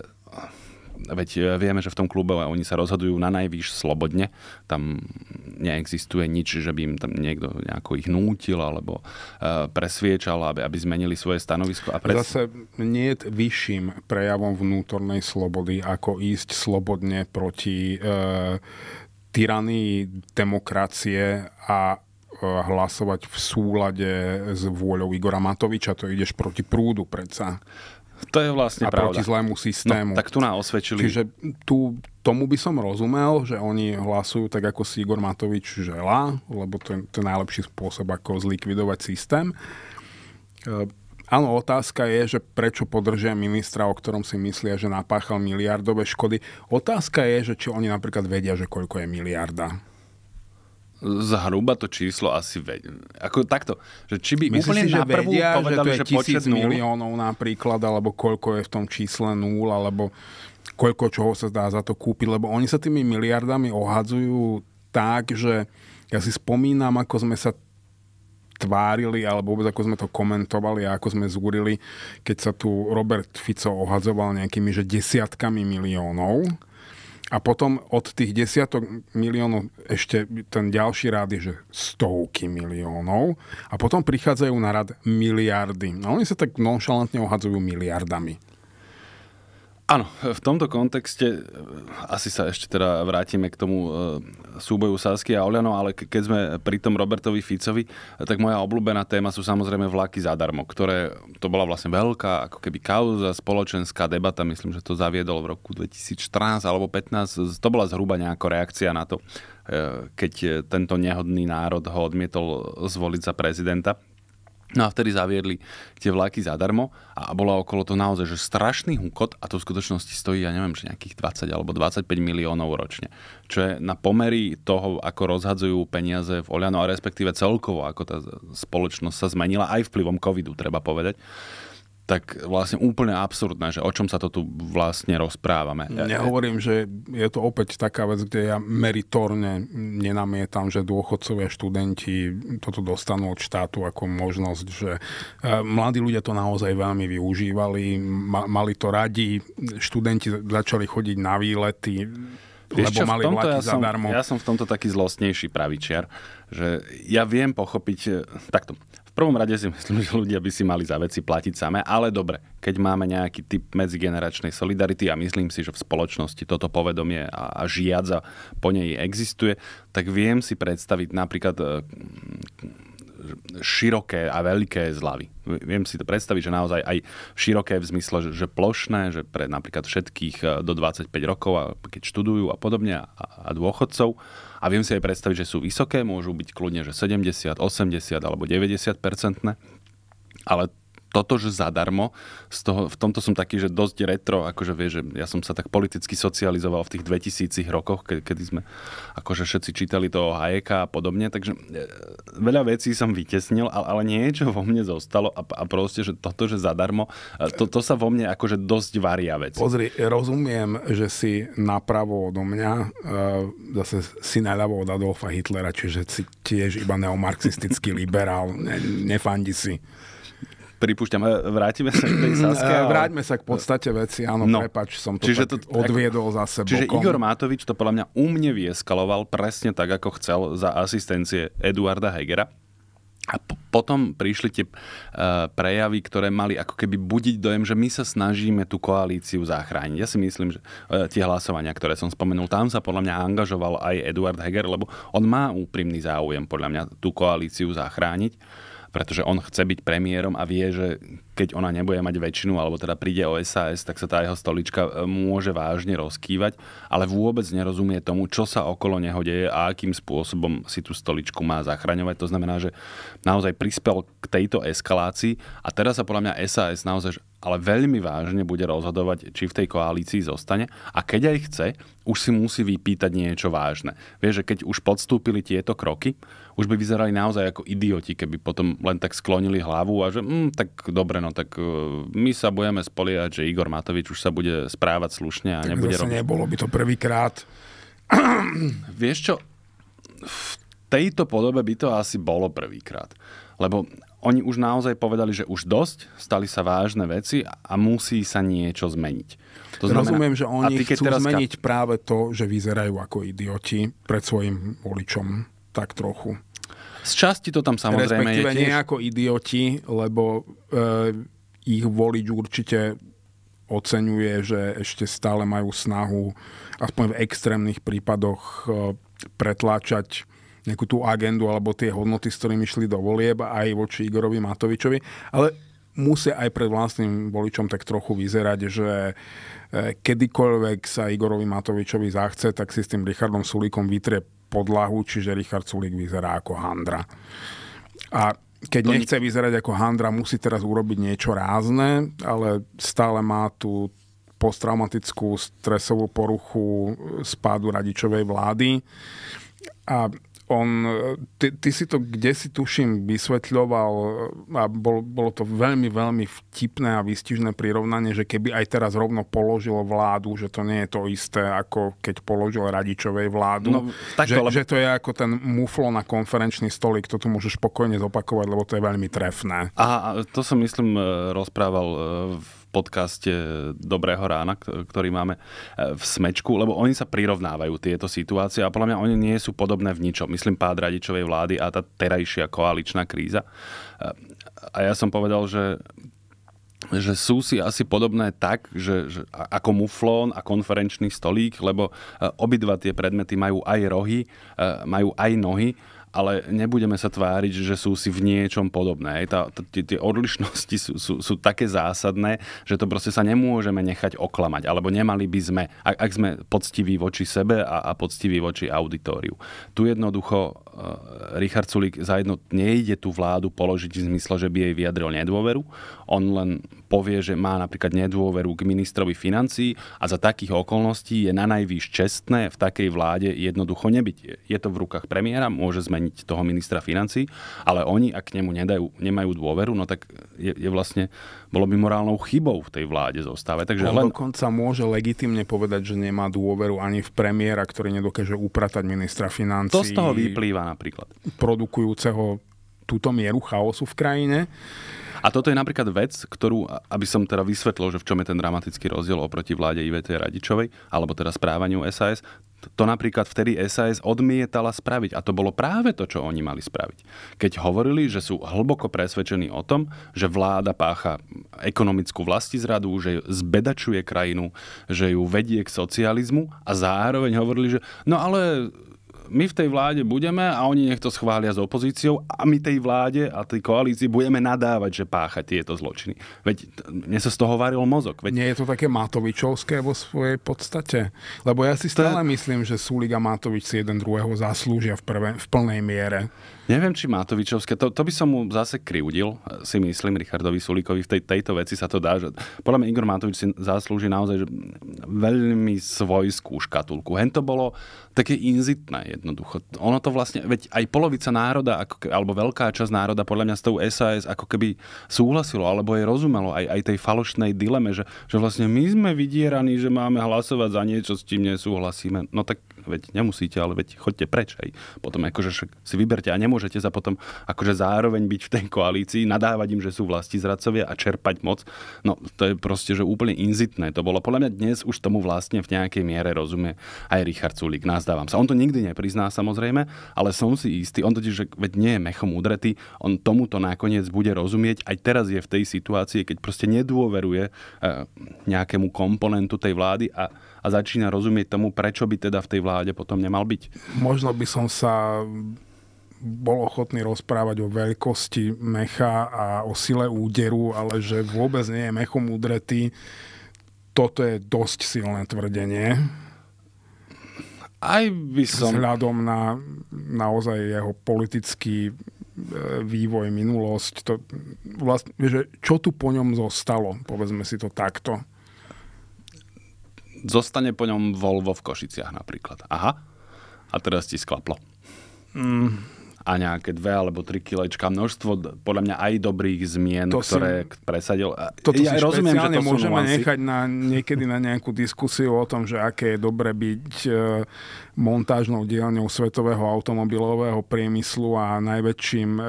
veď eh, vieme, že v tom klube oni sa rozhodujú na najvýš slobodne. Tam neexistuje nič, že by im tam niekto nejako ich nútil alebo eh, presviečal, aby, aby zmenili svoje stanovisko. A pres... Zase nie je vyšším prejavom vnútornej slobody, ako ísť slobodne proti e, tyranii demokracie a e, hlasovať v súlade s vôľou Igora Matoviča, to ideš proti prúdu predsa. To je vlastne a pravda. proti zlému no, systému. No, tak tu nás osvedčili. Čiže tu, tomu by som rozumel, že oni hlasujú tak, ako si Igor Matovič želá, lebo to je, to je najlepší spôsob, ako zlikvidovať systém. E, Áno, otázka je, že prečo podržia ministra, o ktorom si myslia, že napáchal miliardové škody. Otázka je, že či oni napríklad vedia, že koľko je miliarda. Zhruba to číslo asi vedia. Ako takto, že či by Myslím úplne si, že vedia, povedali, že to je že tisíc miliónov napríklad, alebo koľko je v tom čísle nul, alebo koľko čoho sa dá za to kúpiť, lebo oni sa tými miliardami ohadzujú tak, že ja si spomínam, ako sme sa tvárili, alebo vôbec ako sme to komentovali a ako sme zúrili, keď sa tu Robert Fico ohadzoval nejakými že desiatkami miliónov. A potom od tých desiatok miliónov ešte ten ďalší rád je, že stovky miliónov. A potom prichádzajú na rad miliardy. A oni sa tak nonšalantne ohadzujú miliardami. Áno, v tomto kontexte e, asi sa ešte teda vrátime k tomu e, súboju Sasky a Oliano, ale keď sme pri tom Robertovi Ficovi, e, tak moja obľúbená téma sú samozrejme vlaky zadarmo, ktoré to bola vlastne veľká ako keby kauza, spoločenská debata, myslím, že to zaviedol v roku 2014 alebo 15, to bola zhruba nejaká reakcia na to, keď tento nehodný národ ho odmietol zvoliť za prezidenta No a vtedy zaviedli tie vlaky zadarmo a bola okolo to naozaj že strašný hukot a to v skutočnosti stojí, ja neviem, že nejakých 20 alebo 25 miliónov ročne. Čo je na pomery toho, ako rozhadzujú peniaze v Oliano a respektíve celkovo, ako tá spoločnosť sa zmenila aj vplyvom covidu, treba povedať, tak vlastne úplne absurdné, že o čom sa to tu vlastne rozprávame. Ja hovorím, že je to opäť taká vec, kde ja meritorne nenamietam, že dôchodcovia, študenti toto dostanú od štátu ako možnosť, že e, mladí ľudia to naozaj veľmi využívali, mali to radi, študenti začali chodiť na výlety, lebo čo, mali vlaky ja som, zadarmo. Ja som v tomto taký zlostnejší pravičiar, že ja viem pochopiť, e, takto, prvom rade si myslím, že ľudia by si mali za veci platiť samé, ale dobre, keď máme nejaký typ medzigeneračnej solidarity a myslím si, že v spoločnosti toto povedomie a, a žiadza po nej existuje, tak viem si predstaviť napríklad e, široké a veľké zlavy. Viem si to predstaviť, že naozaj aj široké v zmysle, že, plošné, že pre napríklad všetkých e, do 25 rokov, a keď študujú a podobne a, a dôchodcov, a viem si aj predstaviť, že sú vysoké, môžu byť kľudne, že 70, 80 alebo 90 percentné, ale toto, že zadarmo, z toho, v tomto som taký, že dosť retro, akože vieš, že ja som sa tak politicky socializoval v tých 2000 rokoch, ke, kedy sme akože všetci čítali toho Hayeka a podobne, takže e, veľa vecí som vytesnil, ale, ale niečo vo mne zostalo a, a proste, že toto, že zadarmo, e, to, to sa vo mne akože dosť varia vec. Pozri, rozumiem, že si napravo odo mňa, e, zase si naľavo od Adolfa Hitlera, čiže si tiež iba neomarxistický liberál, ne, nefandi si pripúšťam. E, vrátime sa k tej mm-hmm. Saske. E, ale... Vráťme sa k podstate veci, áno, no. prepač, som to, čiže to odviedol za sebou. Čiže Igor Matovič to podľa mňa mne vyeskaloval presne tak, ako chcel za asistencie Eduarda Hegera. A po- potom prišli tie uh, prejavy, ktoré mali ako keby budiť dojem, že my sa snažíme tú koalíciu zachrániť. Ja si myslím, že uh, tie hlasovania, ktoré som spomenul, tam sa podľa mňa angažoval aj Eduard Heger, lebo on má úprimný záujem podľa mňa tú koalíciu zachrániť pretože on chce byť premiérom a vie, že keď ona nebude mať väčšinu, alebo teda príde o SAS, tak sa tá jeho stolička e, môže vážne rozkývať, ale vôbec nerozumie tomu, čo sa okolo neho deje a akým spôsobom si tú stoličku má zachraňovať. To znamená, že naozaj prispel k tejto eskalácii a teraz sa podľa mňa SAS naozaj ale veľmi vážne bude rozhodovať, či v tej koalícii zostane. A keď aj chce, už si musí vypýtať niečo vážne. Vieš, že keď už podstúpili tieto kroky, už by vyzerali naozaj ako idioti, keby potom len tak sklonili hlavu a že mm, tak dobre, no tak e, my sa budeme spoliehať, že Igor Matovič už sa bude správať slušne a tak nebude robiť. nebolo by to prvýkrát. Vieš čo, v tejto podobe by to asi bolo prvýkrát. Lebo oni už naozaj povedali, že už dosť, stali sa vážne veci a musí sa niečo zmeniť. To znamená, Rozumiem, že oni chcú teraz... zmeniť práve to, že vyzerajú ako idioti pred svojim voličom. Tak trochu. Z časti to tam samozrejme Respektíve je tiež... nie ako idioti, lebo e, ich volič určite oceňuje, že ešte stále majú snahu aspoň v extrémnych prípadoch e, pretláčať nejakú tú agendu alebo tie hodnoty, s ktorými išli do volieb aj voči Igorovi Matovičovi, ale musia aj pred vlastným voličom tak trochu vyzerať, že e, kedykoľvek sa Igorovi Matovičovi zachce, tak si s tým Richardom Sulíkom vytrie podlahu, čiže Richard Sulík vyzerá ako handra. A keď to nechce vyzerať ako handra, musí teraz urobiť niečo rázne, ale stále má tú posttraumatickú stresovú poruchu spádu radičovej vlády. A on, e, ty, ty si to kde si tuším vysvetľoval e, a bolo, bolo to veľmi, veľmi vtipné a výstižné prirovnanie, že keby aj teraz rovno položil vládu, že to nie je to isté, ako keď položil Radičovej vládu. No, takto, že, lebo... že to je ako ten muflo na konferenčný stolik, to tu môžeš spokojne zopakovať, lebo to je veľmi trefné. Aha, to som myslím e, rozprával v podcaste Dobrého rána, ktorý máme e, v Smečku, lebo oni sa prirovnávajú tieto situácie a podľa mňa oni nie sú podobné v ničom. Myslím pád radičovej vlády a tá terajšia koaličná kríza. E, a ja som povedal, že že sú si asi podobné tak, že, že ako muflón a konferenčný stolík, lebo e, obidva tie predmety majú aj rohy, majú aj nohy ale nebudeme sa tváriť, že sú si v niečom podobné. tie odlišnosti sú, sú, sú také zásadné, že to proste sa nemôžeme nechať oklamať, alebo nemali by sme, ak, ak sme poctiví voči sebe a, a poctiví voči auditóriu. Tu jednoducho e, Richard Sulik za jedno nejde tú vládu položiť v zmysle, že by jej vyjadril nedôveru. On len povie, že má napríklad nedôveru k ministrovi financí a za takých okolností je na najvýš čestné v takej vláde jednoducho nebyť. Je to v rukách premiéra, môže zmeniť toho ministra financí, ale oni, ak k nemu nedajú, nemajú dôveru, no tak je, je vlastne, bolo by morálnou chybou v tej vláde zostávať. Takže On len... dokonca môže legitimne povedať, že nemá dôveru ani v premiéra, ktorý nedokáže upratať ministra financí. To z toho vyplýva napríklad. Produkujúceho túto mieru chaosu v krajine. A toto je napríklad vec, ktorú, aby som teda vysvetlil, že v čom je ten dramatický rozdiel oproti vláde IVT Radičovej, alebo teda správaniu SAS, to napríklad vtedy SAS odmietala spraviť. A to bolo práve to, čo oni mali spraviť. Keď hovorili, že sú hlboko presvedčení o tom, že vláda pácha ekonomickú vlastizradu, že zbedačuje krajinu, že ju vedie k socializmu a zároveň hovorili, že no ale my v tej vláde budeme a oni nech to schvália s opozíciou a my tej vláde a tej koalícii budeme nadávať, že pácha tieto zločiny. Veď mne sa z toho varil mozog. Veď... Nie je to také Matovičovské vo svojej podstate? Lebo ja si stále to... myslím, že Súlik a Matovič si jeden druhého zaslúžia v, prvé, v plnej miere. Neviem, či Matovičovské, to, to by som mu zase kriudil, si myslím, Richardovi Sulíkovi, v tej, tejto veci sa to dá, že podľa mňa Igor Matovič si zaslúži naozaj že veľmi svojskú škatulku. Hen to bolo také inzitné, jednoducho. Ono to vlastne, veď aj polovica národa, ako, keby, alebo veľká časť národa podľa mňa s tou SAS ako keby súhlasilo, alebo jej rozumelo aj, aj tej falošnej dileme, že, že vlastne my sme vydieraní, že máme hlasovať za niečo, s tým nesúhlasíme. No tak veď nemusíte, ale veď chodte preč. Aj. Potom akože však si vyberte a nemôžete sa potom akože zároveň byť v tej koalícii, nadávať im, že sú vlasti zradcovia a čerpať moc. No to je proste, že úplne inzitné. To bolo podľa mňa dnes už tomu vlastne v nejakej miere rozumie aj Richard Sulik. Nazdávam sa. On to nikdy nepri prizná samozrejme, ale som si istý, on totiž, že veď nie je mechom udretý, on tomuto nakoniec bude rozumieť, aj teraz je v tej situácii, keď proste nedôveruje eh, nejakému komponentu tej vlády a, a začína rozumieť tomu, prečo by teda v tej vláde potom nemal byť. Možno by som sa bol ochotný rozprávať o veľkosti mecha a o sile úderu, ale že vôbec nie je mechom udretý, toto je dosť silné tvrdenie. Aj by som... Vzhľadom na naozaj jeho politický e, vývoj, minulosť, to, vlastne, že čo tu po ňom zostalo, povedzme si to takto. Zostane po ňom Volvo v Košiciach napríklad. Aha. A teraz ti sklaplo. Mm a nejaké dve alebo tri kilečka, množstvo podľa mňa aj dobrých zmien, to ktoré si, presadil. Toto ja si rozumiem, že to môžeme nechať na, niekedy na nejakú diskusiu o tom, že aké je dobre byť e, montážnou dielňou svetového automobilového priemyslu a najväčším e,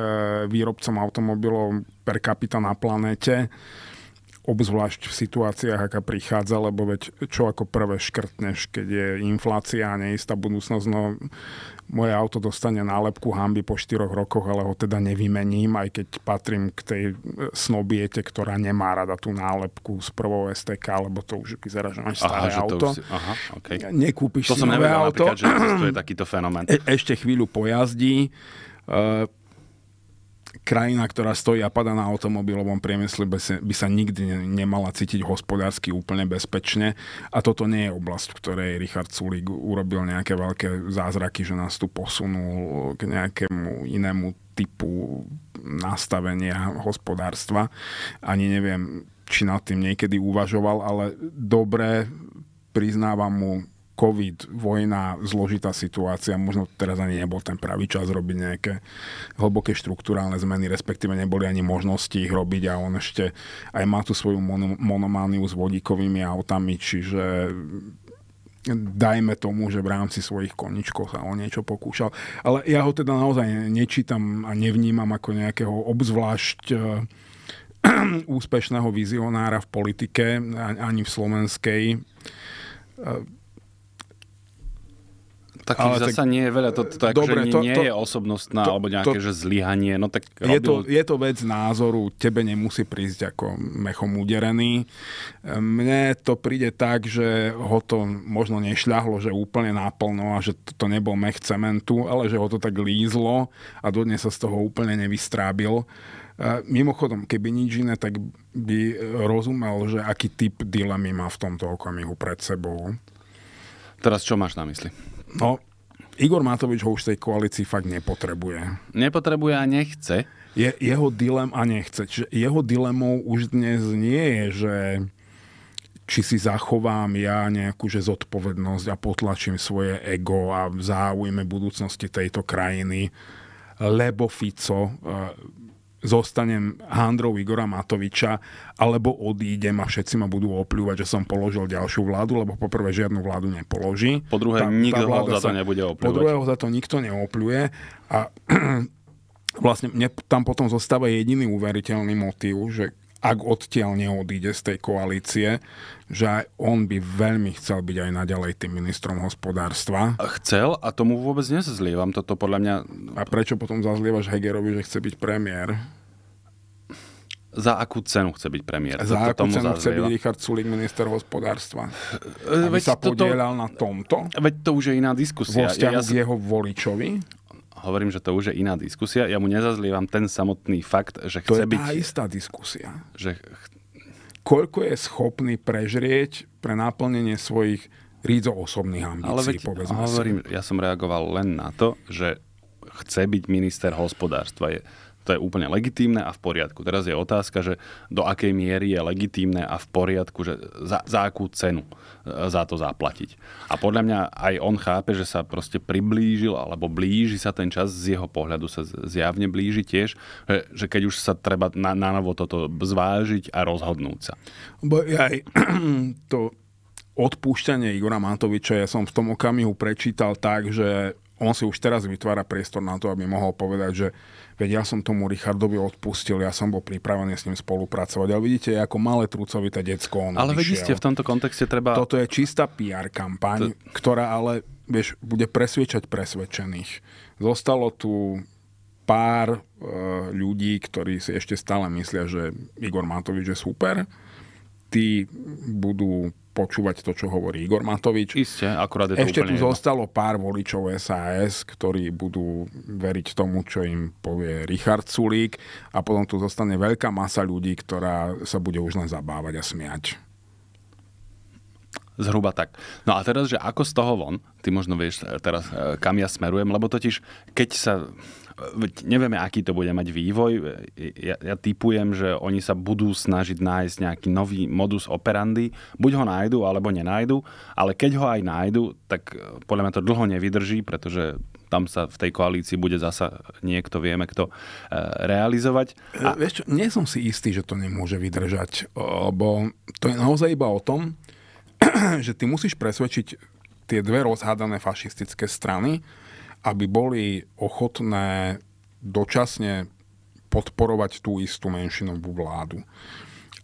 výrobcom automobilov per capita na planete obzvlášť v situáciách, aká prichádza, lebo veď čo ako prvé škrtneš, keď je inflácia a neistá budúcnosť, no moje auto dostane nálepku hamby po 4 rokoch, ale ho teda nevymením, aj keď patrím k tej e, snobiete, ktorá nemá rada tú nálepku z prvou STK, lebo to už vyzerá, že máš staré aha, auto. si, aha, okay. Nekúpiš to si som nové nevedal, auto. Napríklad, že existuje takýto fenomén. E, ešte chvíľu pojazdí, e, krajina, ktorá stojí a pada na automobilovom priemysle, by sa, by sa nikdy nemala cítiť hospodársky úplne bezpečne. A toto nie je oblasť, v ktorej Richard Sulík urobil nejaké veľké zázraky, že nás tu posunul k nejakému inému typu nastavenia hospodárstva. Ani neviem, či nad tým niekedy uvažoval, ale dobre priznávam mu COVID, vojna, zložitá situácia, možno teraz ani nebol ten pravý čas robiť nejaké hlboké štruktúrálne zmeny, respektíve neboli ani možnosti ich robiť a on ešte aj má tu svoju mon- monomániu s vodíkovými autami, čiže dajme tomu, že v rámci svojich koničkov sa o niečo pokúšal. Ale ja ho teda naozaj nečítam a nevnímam ako nejakého obzvlášť eh, úspešného vizionára v politike, ani v slovenskej eh, takých ale zasa tak, nie je veľa. To, to, to, dobre, to, nie to, je osobnostná to, alebo nejaké to, že zlyhanie. No, tak robil... je, to, je to vec názoru. Tebe nemusí prísť ako mechom uderený. Mne to príde tak, že ho to možno nešľahlo, že úplne naplno a že to, to nebol mech cementu, ale že ho to tak lízlo a dodnes sa z toho úplne nevystrábil. E, mimochodom, keby nič iné, tak by rozumel, že aký typ dilemy má v tomto okamihu pred sebou. Teraz čo máš na mysli? No, Igor Matovič ho už tej koalícii fakt nepotrebuje. Nepotrebuje a nechce. Je, jeho dilem a nechce. Čiže jeho dilemou už dnes nie je, že či si zachovám ja nejakú že zodpovednosť a potlačím svoje ego a v záujme budúcnosti tejto krajiny, lebo Fico eh, zostanem handrou Igora Matoviča, alebo odídem a všetci ma budú opľúvať, že som položil ďalšiu vládu, lebo poprvé žiadnu vládu nepoloží. Po druhé, tá, nikto tá ho za to nebude opľúvať. Po druhého za to nikto neopľuje a vlastne mne tam potom zostáva jediný uveriteľný motív, že ak odtiaľ neodíde z tej koalície, že aj on by veľmi chcel byť aj naďalej tým ministrom hospodárstva. Chcel a tomu vôbec nezazlievam. Toto podľa mňa... A prečo potom zazlievaš Hegerovi, že chce byť premiér? Za akú cenu chce byť premiér? Za akú cenu zazlieva? chce byť Richard Sulik minister hospodárstva? E, Aby veď sa podielal to, na tomto? Veď to už je iná diskusia. Vo vzťahu ja, ja, k jeho voličovi? hovorím, že to už je iná diskusia. Ja mu nezazlievam ten samotný fakt, že chce to je byť... To istá diskusia. Že... Koľko je schopný prežrieť pre náplnenie svojich rídzo osobných ambícií, Ale veď, povedzme hovorím, si. Ja som reagoval len na to, že chce byť minister hospodárstva. Je to je úplne legitímne a v poriadku. Teraz je otázka, že do akej miery je legitímne a v poriadku, že za, za akú cenu e, za to zaplatiť. A podľa mňa aj on chápe, že sa proste priblížil alebo blíži sa ten čas, z jeho pohľadu sa zjavne blíži tiež, že, že keď už sa treba na, na novo toto zvážiť a rozhodnúť sa. Bo aj to odpúšťanie Igora Matoviča ja som v tom okamihu prečítal tak, že on si už teraz vytvára priestor na to, aby mohol povedať, že veď ja som tomu Richardovi odpustil, ja som bol pripravený s ním spolupracovať. Ale vidíte, ako malé trúcovité decko on Ale vidíte, v tomto kontexte treba... Toto je čistá PR kampaň, to... ktorá ale, vieš, bude presviečať presvedčených. Zostalo tu pár e, ľudí, ktorí si ešte stále myslia, že Igor Matovič je super. Tí budú počúvať to, čo hovorí Igor Matovič. Isté, akurát je to Ešte tu jedno. zostalo pár voličov SAS, ktorí budú veriť tomu, čo im povie Richard Sulík a potom tu zostane veľká masa ľudí, ktorá sa bude už len zabávať a smiať. Zhruba tak. No a teraz, že ako z toho von, ty možno vieš teraz, e, kam ja smerujem, lebo totiž, keď sa nevieme, aký to bude mať vývoj. Ja, ja typujem, že oni sa budú snažiť nájsť nejaký nový modus operandi. Buď ho nájdu, alebo nenájdu. Ale keď ho aj nájdu, tak eh, podľa mňa to dlho nevydrží, pretože tam sa v tej koalícii bude zasa niekto, vieme kto, eh, realizovať. Eh, A... Vieš čo, nie som si istý, že to nemôže vydržať, lebo to je naozaj iba o tom, že ty musíš presvedčiť tie dve rozhádané fašistické strany, aby boli ochotné dočasne podporovať tú istú menšinovú vládu.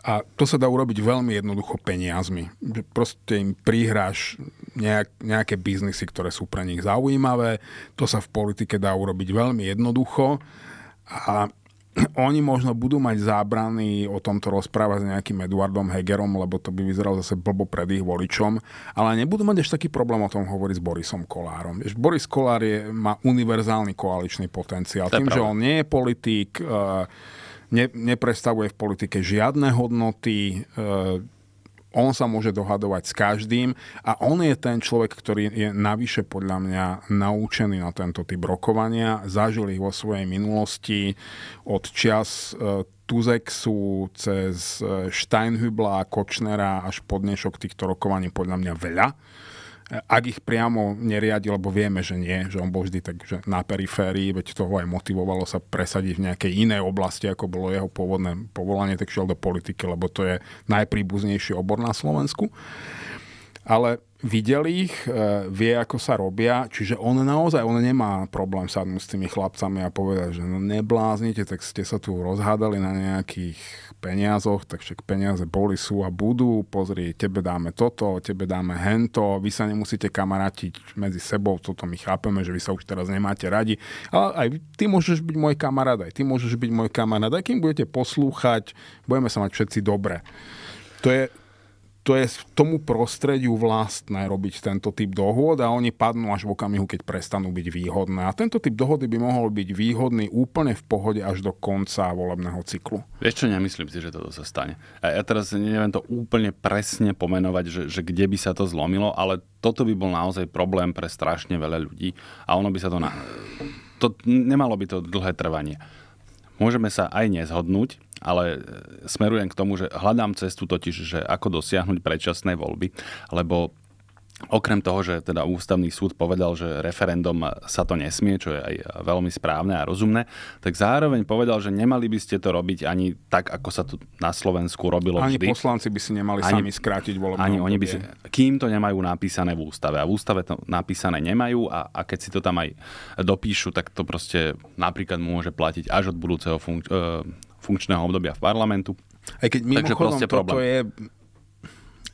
A to sa dá urobiť veľmi jednoducho peniazmi. Proste im prihráš nejak, nejaké biznisy, ktoré sú pre nich zaujímavé. To sa v politike dá urobiť veľmi jednoducho. A oni možno budú mať zábrany o tomto rozprávať s nejakým Eduardom Hegerom, lebo to by vyzeralo zase blbo pred ich voličom, ale nebudú mať ešte taký problém o tom hovoriť s Borisom Kolárom. Vieš, Boris Kolár je, má univerzálny koaličný potenciál. Tým, že on nie je politik, eh, ne, neprestavuje v politike žiadne hodnoty, eh, on sa môže dohadovať s každým a on je ten človek, ktorý je navyše podľa mňa naučený na tento typ rokovania, zažil ich vo svojej minulosti od čias e, Tuzexu cez e, Steinhübla, Kočnera až po dnešok týchto rokovaní podľa mňa veľa ak ich priamo neriadi, lebo vieme, že nie, že on bol vždy tak že na periférii, veď toho aj motivovalo sa presadiť v nejakej inej oblasti, ako bolo jeho pôvodné povolanie, tak šiel do politiky, lebo to je najpríbuznejší obor na Slovensku. Ale videl ich, e, vie, ako sa robia, čiže on naozaj, on nemá problém sadnúť s tými chlapcami a povedať, že no nebláznite, tak ste sa tu rozhádali na nejakých peniazoch, tak však peniaze boli, sú a budú. Pozri, tebe dáme toto, tebe dáme hento, vy sa nemusíte kamarátiť medzi sebou, toto my chápeme, že vy sa už teraz nemáte radi. Ale aj ty môžeš byť môj kamarát, aj ty môžeš byť môj kamarát, aj kým budete poslúchať, budeme sa mať všetci dobre. To je, to je tomu prostrediu vlastné robiť tento typ dohôd a oni padnú až v okamihu, keď prestanú byť výhodné. A tento typ dohody by mohol byť výhodný úplne v pohode až do konca volebného cyklu. Vieš čo, nemyslím si, že toto sa stane. A ja teraz neviem to úplne presne pomenovať, že, že kde by sa to zlomilo, ale toto by bol naozaj problém pre strašne veľa ľudí a ono by sa to... Na... to nemalo by to dlhé trvanie. Môžeme sa aj nezhodnúť, ale e, smerujem k tomu, že hľadám cestu totiž, že ako dosiahnuť predčasné voľby, lebo Okrem toho, že teda ústavný súd povedal, že referendum sa to nesmie, čo je aj veľmi správne a rozumné, tak zároveň povedal, že nemali by ste to robiť ani tak, ako sa to na Slovensku robilo ani vždy. Ani poslanci by si nemali ani, sami skrátiť volebné ani oni by si, Kým to nemajú napísané v ústave. A v ústave to napísané nemajú a, a keď si to tam aj dopíšu, tak to proste napríklad môže platiť až od budúceho funk- e, funkčného obdobia v parlamentu. Aj keď mimochodom Takže toto problém. je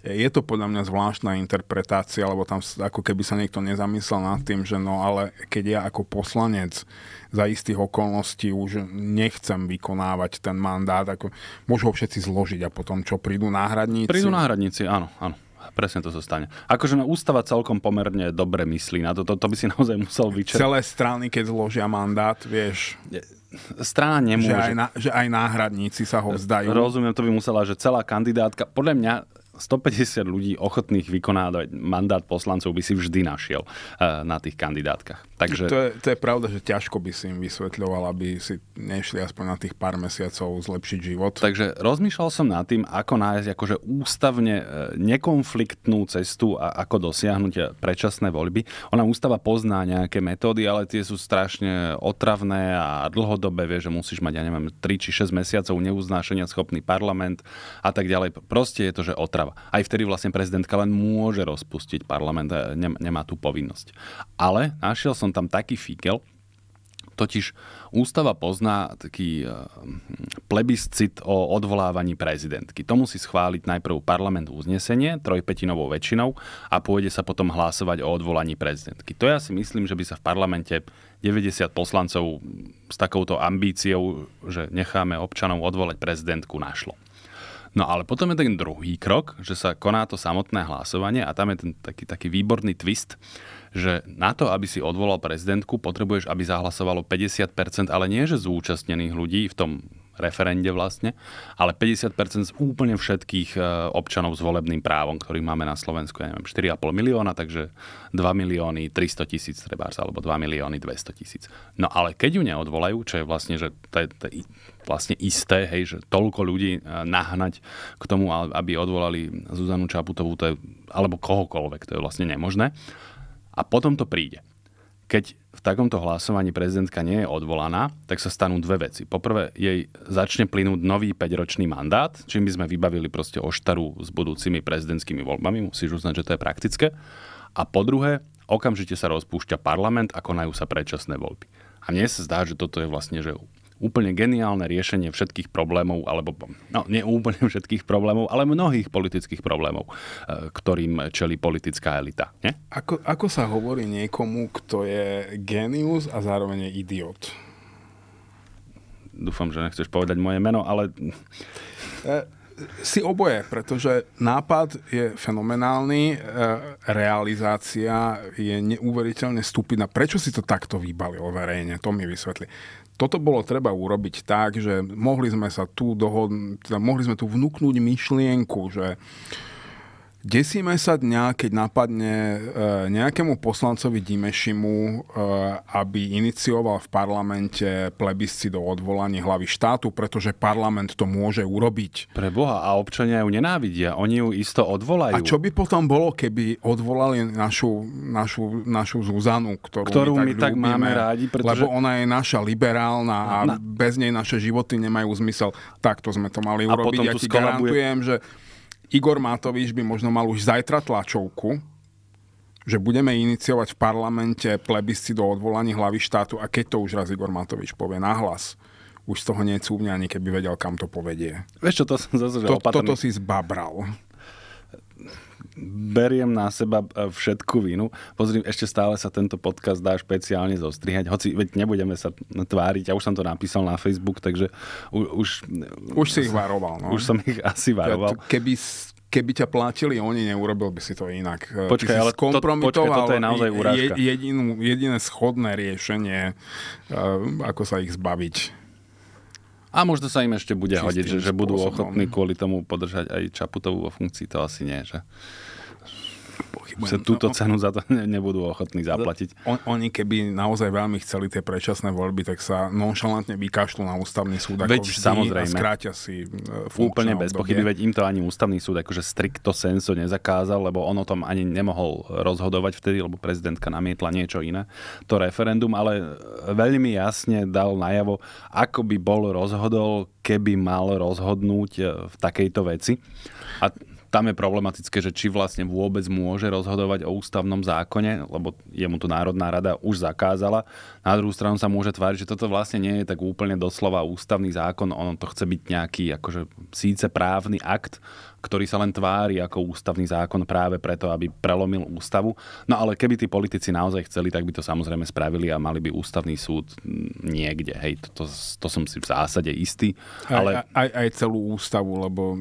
je to podľa mňa zvláštna interpretácia, lebo tam ako keby sa niekto nezamyslel nad tým, že no ale keď ja ako poslanec za istých okolností už nechcem vykonávať ten mandát, ako môžu ho všetci zložiť a potom čo, prídu náhradníci? Prídu náhradníci, áno, áno. Presne to sa stane. Akože na no, ústava celkom pomerne dobre myslí na to. To, to by si naozaj musel vyčerpať. Celé strany, keď zložia mandát, vieš strana nemôže. Že aj, na, že aj náhradníci sa ho vzdajú. Rozumiem, to by musela, že celá kandidátka, podľa mňa 150 ľudí ochotných vykonávať mandát poslancov by si vždy našiel eh, na tých kandidátkach. Takže... To, je, to je pravda, že ťažko by si im vysvetľoval, aby si nešli aspoň na tých pár mesiacov zlepšiť život. Takže rozmýšľal som nad tým, ako nájsť akože ústavne eh, nekonfliktnú cestu a ako dosiahnuť eh, predčasné voľby. Ona ústava pozná nejaké metódy, ale tie sú strašne otravné a dlhodobé. Vie, že musíš mať, ja neviem, 3 či 6 mesiacov neuznášenia schopný parlament a tak ďalej. Proste je to, že otrava práva. Aj vtedy vlastne prezidentka len môže rozpustiť parlament, nemá tú povinnosť. Ale našiel som tam taký fíkel, Totiž ústava pozná taký eh, plebiscit o odvolávaní prezidentky. To musí schváliť najprv parlament uznesenie trojpetinovou väčšinou a pôjde sa potom hlasovať o odvolaní prezidentky. To ja si myslím, že by sa v parlamente 90 poslancov s takouto ambíciou, že necháme občanov odvolať prezidentku, našlo. No ale potom je ten druhý krok, že sa koná to samotné hlasovanie a tam je ten taký, taký výborný twist, že na to, aby si odvolal prezidentku, potrebuješ, aby zahlasovalo 50%, ale nie že zúčastnených ľudí v tom referende vlastne, ale 50% z úplne všetkých e, občanov s volebným právom, ktorých máme na Slovensku, ja neviem, 4,5 milióna, takže 2 milióny 300 tisíc trebárs, alebo 2 milióny 200 tisíc. No ale keď ju neodvolajú, čo je vlastne, že to je, to je vlastne isté, hej, že toľko ľudí e, nahnať k tomu, aby odvolali Zuzanu Čaputovú, to je, alebo kohokoľvek, to je vlastne nemožné. A potom to príde. Keď v takomto hlasovaní prezidentka nie je odvolaná, tak sa stanú dve veci. Poprvé, jej začne plynúť nový 5-ročný mandát, čím by sme vybavili proste oštaru s budúcimi prezidentskými voľbami. Musíš uznať, že to je praktické. A po druhé, okamžite sa rozpúšťa parlament a konajú sa predčasné voľby. A mne sa zdá, že toto je vlastne že úplne geniálne riešenie všetkých problémov, alebo no, nie úplne všetkých problémov, ale mnohých politických problémov, e, ktorým čelí politická elita. Nie? Ako, ako sa hovorí niekomu, kto je genius a zároveň je idiot? Dúfam, že nechceš povedať moje meno, ale... E, si oboje, pretože nápad je fenomenálny, e, realizácia je neuveriteľne stupidná. Prečo si to takto vybalil verejne? To mi vysvetli toto bolo treba urobiť tak, že mohli sme sa tu dohodnúť, Teda mohli sme tu vnúknúť myšlienku, že Desíme sa dňa, keď napadne e, nejakému poslancovi Dimešimu, e, aby inicioval v parlamente plebisci do odvolania hlavy štátu, pretože parlament to môže urobiť. Pre Boha, a občania ju nenávidia, oni ju isto odvolajú. A čo by potom bolo, keby odvolali našu, našu, našu Zuzanu, ktorú, ktorú my tak, my tak máme rádi, pretože... lebo ona je naša liberálna a na... bez nej naše životy nemajú zmysel. Takto sme to mali a urobiť. Ja ti skolabuje... garantujem, že Igor Matovič by možno mal už zajtra tlačovku, že budeme iniciovať v parlamente plebisci do odvolaní hlavy štátu a keď to už raz Igor Matovič povie nahlas, už z toho necúvne ani keby vedel, kam to povedie. Vieš čo, to som zase to, Toto si zbabral beriem na seba e, všetku vinu. Pozri, ešte stále sa tento podcast dá špeciálne zostrihať, hoci veď nebudeme sa tváriť, ja už som to napísal na Facebook, takže u, už... Už si ich varoval, no. Už som ich asi varoval. keby keby ťa platili oni, neurobil by si to inak. E, počkaj, ale to, počkaj, toto je naozaj urážka. Jedinú, jediné schodné riešenie, e, ako sa ich zbaviť. A možno sa im ešte bude Čistým hodiť, že, že budú ochotní no. kvôli tomu podržať aj Čaputovú vo funkcii, to asi nie, že? sa túto cenu za to nebudú ochotní zaplatiť. On, oni keby naozaj veľmi chceli tie predčasné voľby, tak sa nonšalantne vykašľú na ústavný súd. Veď vždy, samozrejme. A skrátia si e, Úplne bez pochyby, veď im to ani ústavný súd akože strikto senso nezakázal, lebo on o tom ani nemohol rozhodovať vtedy, lebo prezidentka namietla niečo iné, to referendum, ale e, veľmi jasne dal najavo, ako by bol rozhodol, keby mal rozhodnúť e, v takejto veci. A tam je problematické, že či vlastne vôbec môže rozhodovať o ústavnom zákone, lebo jemu to Národná rada už zakázala. Na druhú stranu sa môže tváriť, že toto vlastne nie je tak úplne doslova ústavný zákon, ono to chce byť nejaký akože síce právny akt, ktorý sa len tvári ako ústavný zákon práve preto, aby prelomil ústavu. No ale keby tí politici naozaj chceli, tak by to samozrejme spravili a mali by ústavný súd niekde. Hej, to, to, to som si v zásade istý. Ale... Aj, aj, aj celú ústavu, lebo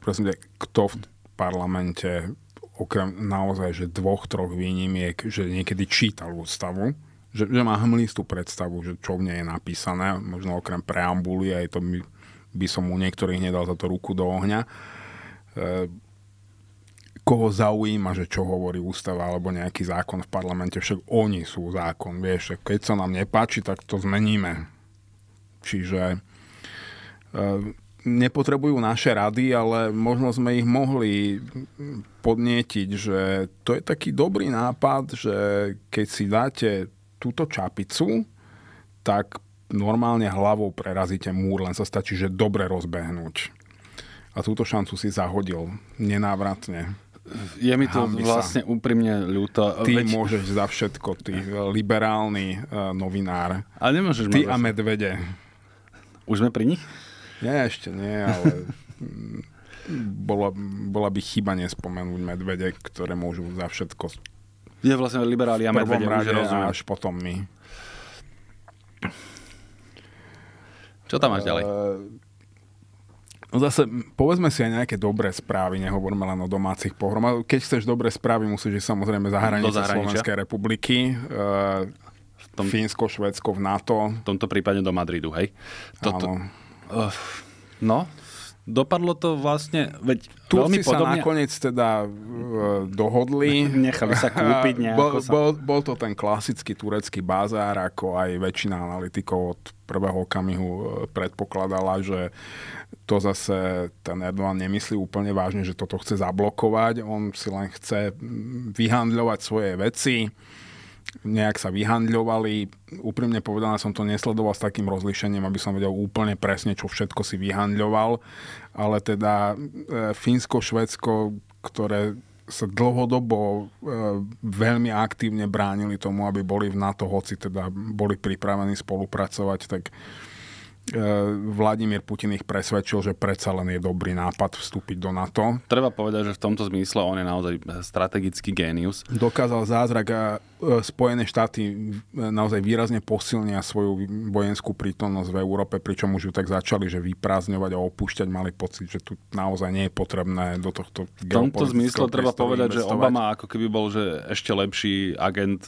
presne, kto v parlamente okrem naozaj, že dvoch, troch výnimiek, že niekedy čítal ústavu, že, že má hmlistú predstavu, že čo v nej je napísané, možno okrem preambuly, aj to by, by som u niektorých nedal za to ruku do ohňa. E, koho zaujíma, že čo hovorí ústava alebo nejaký zákon v parlamente, však oni sú zákon, vieš, keď sa nám nepáči, tak to zmeníme. Čiže e, nepotrebujú naše rady, ale možno sme ich mohli podnietiť, že to je taký dobrý nápad, že keď si dáte túto čapicu, tak normálne hlavou prerazíte múr, len sa stačí, že dobre rozbehnúť. A túto šancu si zahodil nenávratne. Je mi to Hámi vlastne úprimne ľúto. Ty Veď... môžeš za všetko, ty liberálny eh, novinár. Ale nemôžeš ty a medvede. Už sme pri nich? Nie, ešte nie, ale mm, bola, bola by chyba nespomenúť medvede, ktoré môžu za všetko. Je vlastne liberáli a medvede už rozumiem. až potom my. Čo tam máš ďalej? Eh, no zase, povedzme si aj nejaké dobré správy, nehovorme len o domácich pohrom. Keď chceš dobré správy, musíš ísť samozrejme za hranice Slovenskej republiky. Eh, v tom, Fínsko, Švédsko v NATO. V tomto prípade do Madridu, hej? Toto, Uh, no, dopadlo to vlastne, veď Turci veľmi podobne... sa nakoniec teda eh, dohodli. Nechali sa kúpiť bol, sa... Bol, bol to ten klasický turecký bazár, ako aj väčšina analytikov od prvého okamihu eh, predpokladala, že to zase ten Erdogan nemyslí úplne vážne, že toto chce zablokovať. On si len chce mm, vyhandľovať svoje veci nejak sa vyhandľovali. Úprimne povedané som to nesledoval s takým rozlišením, aby som vedel úplne presne, čo všetko si vyhandľoval. Ale teda e, Fínsko, Švedsko, ktoré sa dlhodobo e, veľmi aktívne bránili tomu, aby boli v NATO, hoci teda boli pripravení spolupracovať, tak Eh, Vladimír Putin ich presvedčil, že predsa len je dobrý nápad vstúpiť do NATO. Treba povedať, že v tomto zmysle on je naozaj strategický génius. Dokázal zázrak a eh, Spojené štáty eh, naozaj výrazne posilnia svoju vojenskú prítomnosť v Európe, pričom už ju tak začali, že vyprázdňovať a opúšťať, mali pocit, že tu naozaj nie je potrebné do tohto V tomto zmysle treba povedať, investovať. že Obama ako keby bol že ešte lepší agent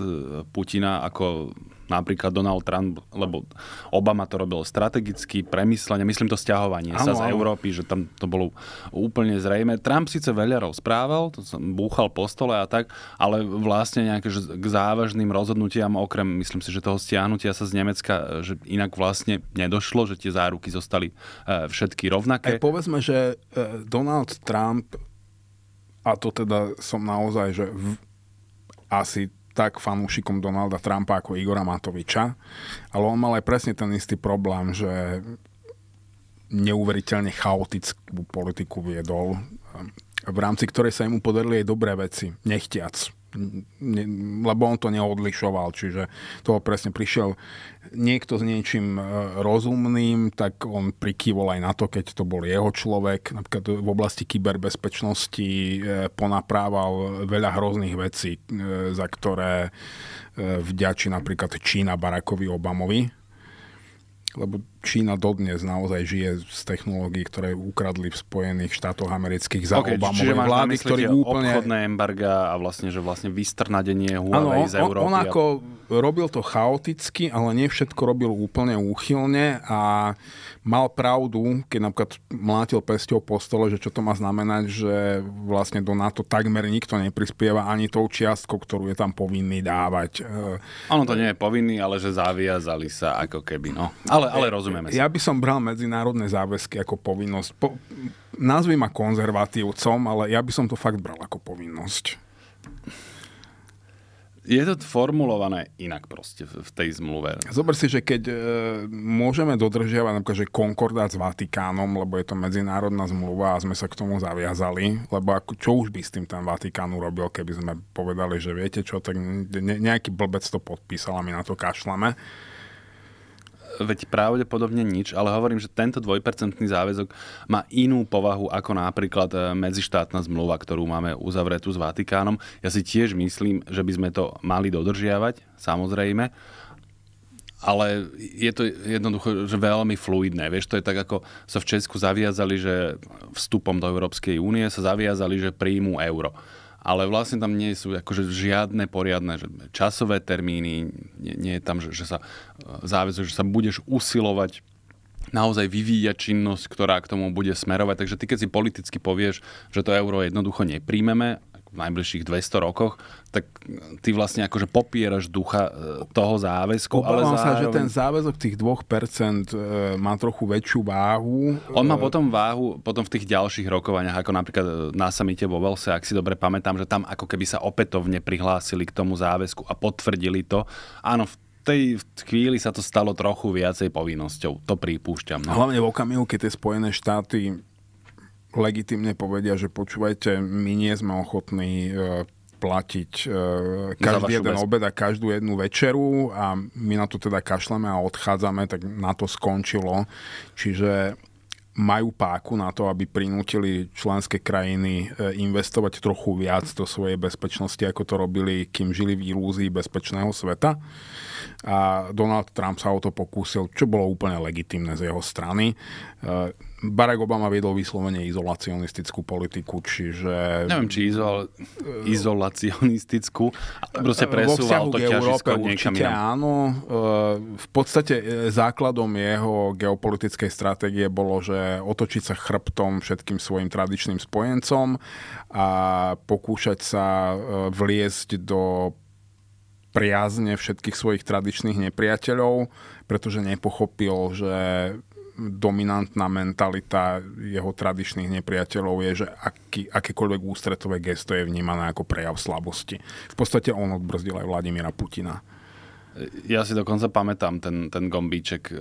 Putina ako napríklad Donald Trump, lebo Obama to robil strategicky, premyslenie, myslím to stiahovanie ano, sa z Európy, že tam to bolo úplne zrejme. Trump síce veľa rozprával, to som búchal po stole a tak, ale vlastne nejaké že k závažným rozhodnutiam, okrem myslím si, že toho stiahnutia sa z Nemecka, že inak vlastne nedošlo, že tie záruky zostali e, všetky rovnaké. Aj povedzme, že e, Donald Trump, a to teda som naozaj, že v, asi tak fanúšikom Donalda Trumpa ako Igora Matoviča, ale on mal aj presne ten istý problém, že neuveriteľne chaotickú politiku viedol, v rámci ktorej sa mu podarili aj dobré veci, nechtiac ne, lebo on to neodlišoval, čiže toho presne prišiel niekto s niečím e, rozumným, tak on prikývol aj na to, keď to bol jeho človek. Napríklad v oblasti kyberbezpečnosti e, ponaprával veľa hrozných vecí, e, za ktoré vďačí napríklad Čína Barackovi Obamovi, lebo Čína dodnes naozaj žije z technológií, ktoré ukradli v Spojených štátoch amerických za okay, Obamovej čiže máš vlády, ktorý úplne... obchodné embarga a vlastne, že vlastne vystrnadenie Huawei ano, z Európy. On, on ako robil to chaoticky, ale nie všetko robil úplne úchylne a mal pravdu, keď napríklad mlátil pesťou po stole, že čo to má znamenať, že vlastne do NATO takmer nikto neprispieva ani tou čiastkou, ktorú je tam povinný dávať. Ono to nie je povinný, ale že zaviazali sa ako keby, no. Ale, ale e, rozumiem rozumieme si. Ja by som bral medzinárodné záväzky ako povinnosť. Po, nazvi ma konzervatívcom, ale ja by som to fakt bral ako povinnosť. Je to formulované inak proste v tej zmluve. Zober si, že keď e, môžeme dodržiavať napríklad, že konkordát s Vatikánom, lebo je to medzinárodná zmluva a sme sa k tomu zaviazali, lebo ako, čo už by s tým ten Vatikán urobil, keby sme povedali, že viete čo, tak ne, nejaký blbec to podpísal a my na to kašlame veď pravdepodobne nič, ale hovorím, že tento dvojpercentný záväzok má inú povahu ako napríklad e, medzištátna zmluva, ktorú máme uzavretú s Vatikánom. Ja si tiež myslím, že by sme to mali dodržiavať, samozrejme, ale je to jednoducho že veľmi fluidné. Vieš, to je tak, ako sa v Česku zaviazali, že vstupom do Európskej únie sa zaviazali, že príjmu euro ale vlastne tam nie sú akože žiadne poriadne že časové termíny, nie, nie je tam, že, že sa e, záväzuje, že sa budeš usilovať naozaj vyvíja činnosť, ktorá k tomu bude smerovať. Takže ty, keď si politicky povieš, že to euro jednoducho nepríjmeme v najbližších 200 rokoch, tak ty vlastne akože popieraš ducha e, toho záväzku. Obávam ale zároveň... sa, že ten záväzok tých 2% e, má trochu väčšiu váhu. On má e, potom váhu potom v tých ďalších rokovaniach, ako napríklad na samite vo Velse, ak si dobre pamätám, že tam ako keby sa opätovne prihlásili k tomu záväzku a potvrdili to. Áno, v tej chvíli sa to stalo trochu viacej povinnosťou. To pripúšťam. No. Hlavne v okamihu, keď tie Spojené štáty legitimne povedia, že počúvajte, my nie sme ochotní e, platiť e, každý jeden bez... obed a každú jednu večeru a my na to teda kašleme a odchádzame, tak na to skončilo. Čiže majú páku na to, aby prinútili členské krajiny e, investovať trochu viac do svojej bezpečnosti, ako to robili, kým žili v ilúzii bezpečného sveta. A Donald Trump sa o to pokúsil, čo bolo úplne legitimné z jeho strany Barack Obama viedol vyslovene izolacionistickú politiku, čiže... Neviem, či izol, e, izolacionistickú, proste e, presúval to Európe, určite áno. E, v podstate základom jeho geopolitickej stratégie bolo, že otočiť sa chrbtom všetkým svojim tradičným spojencom a pokúšať sa vliesť do priazne všetkých svojich tradičných nepriateľov, pretože nepochopil, že dominantná mentalita jeho tradičných nepriateľov je, že aký, akékoľvek ústretové gesto je vnímané ako prejav slabosti. V podstate on odbrzdil aj Vladimíra Putina. Ja si dokonca pamätám ten, ten gombíček. E, e,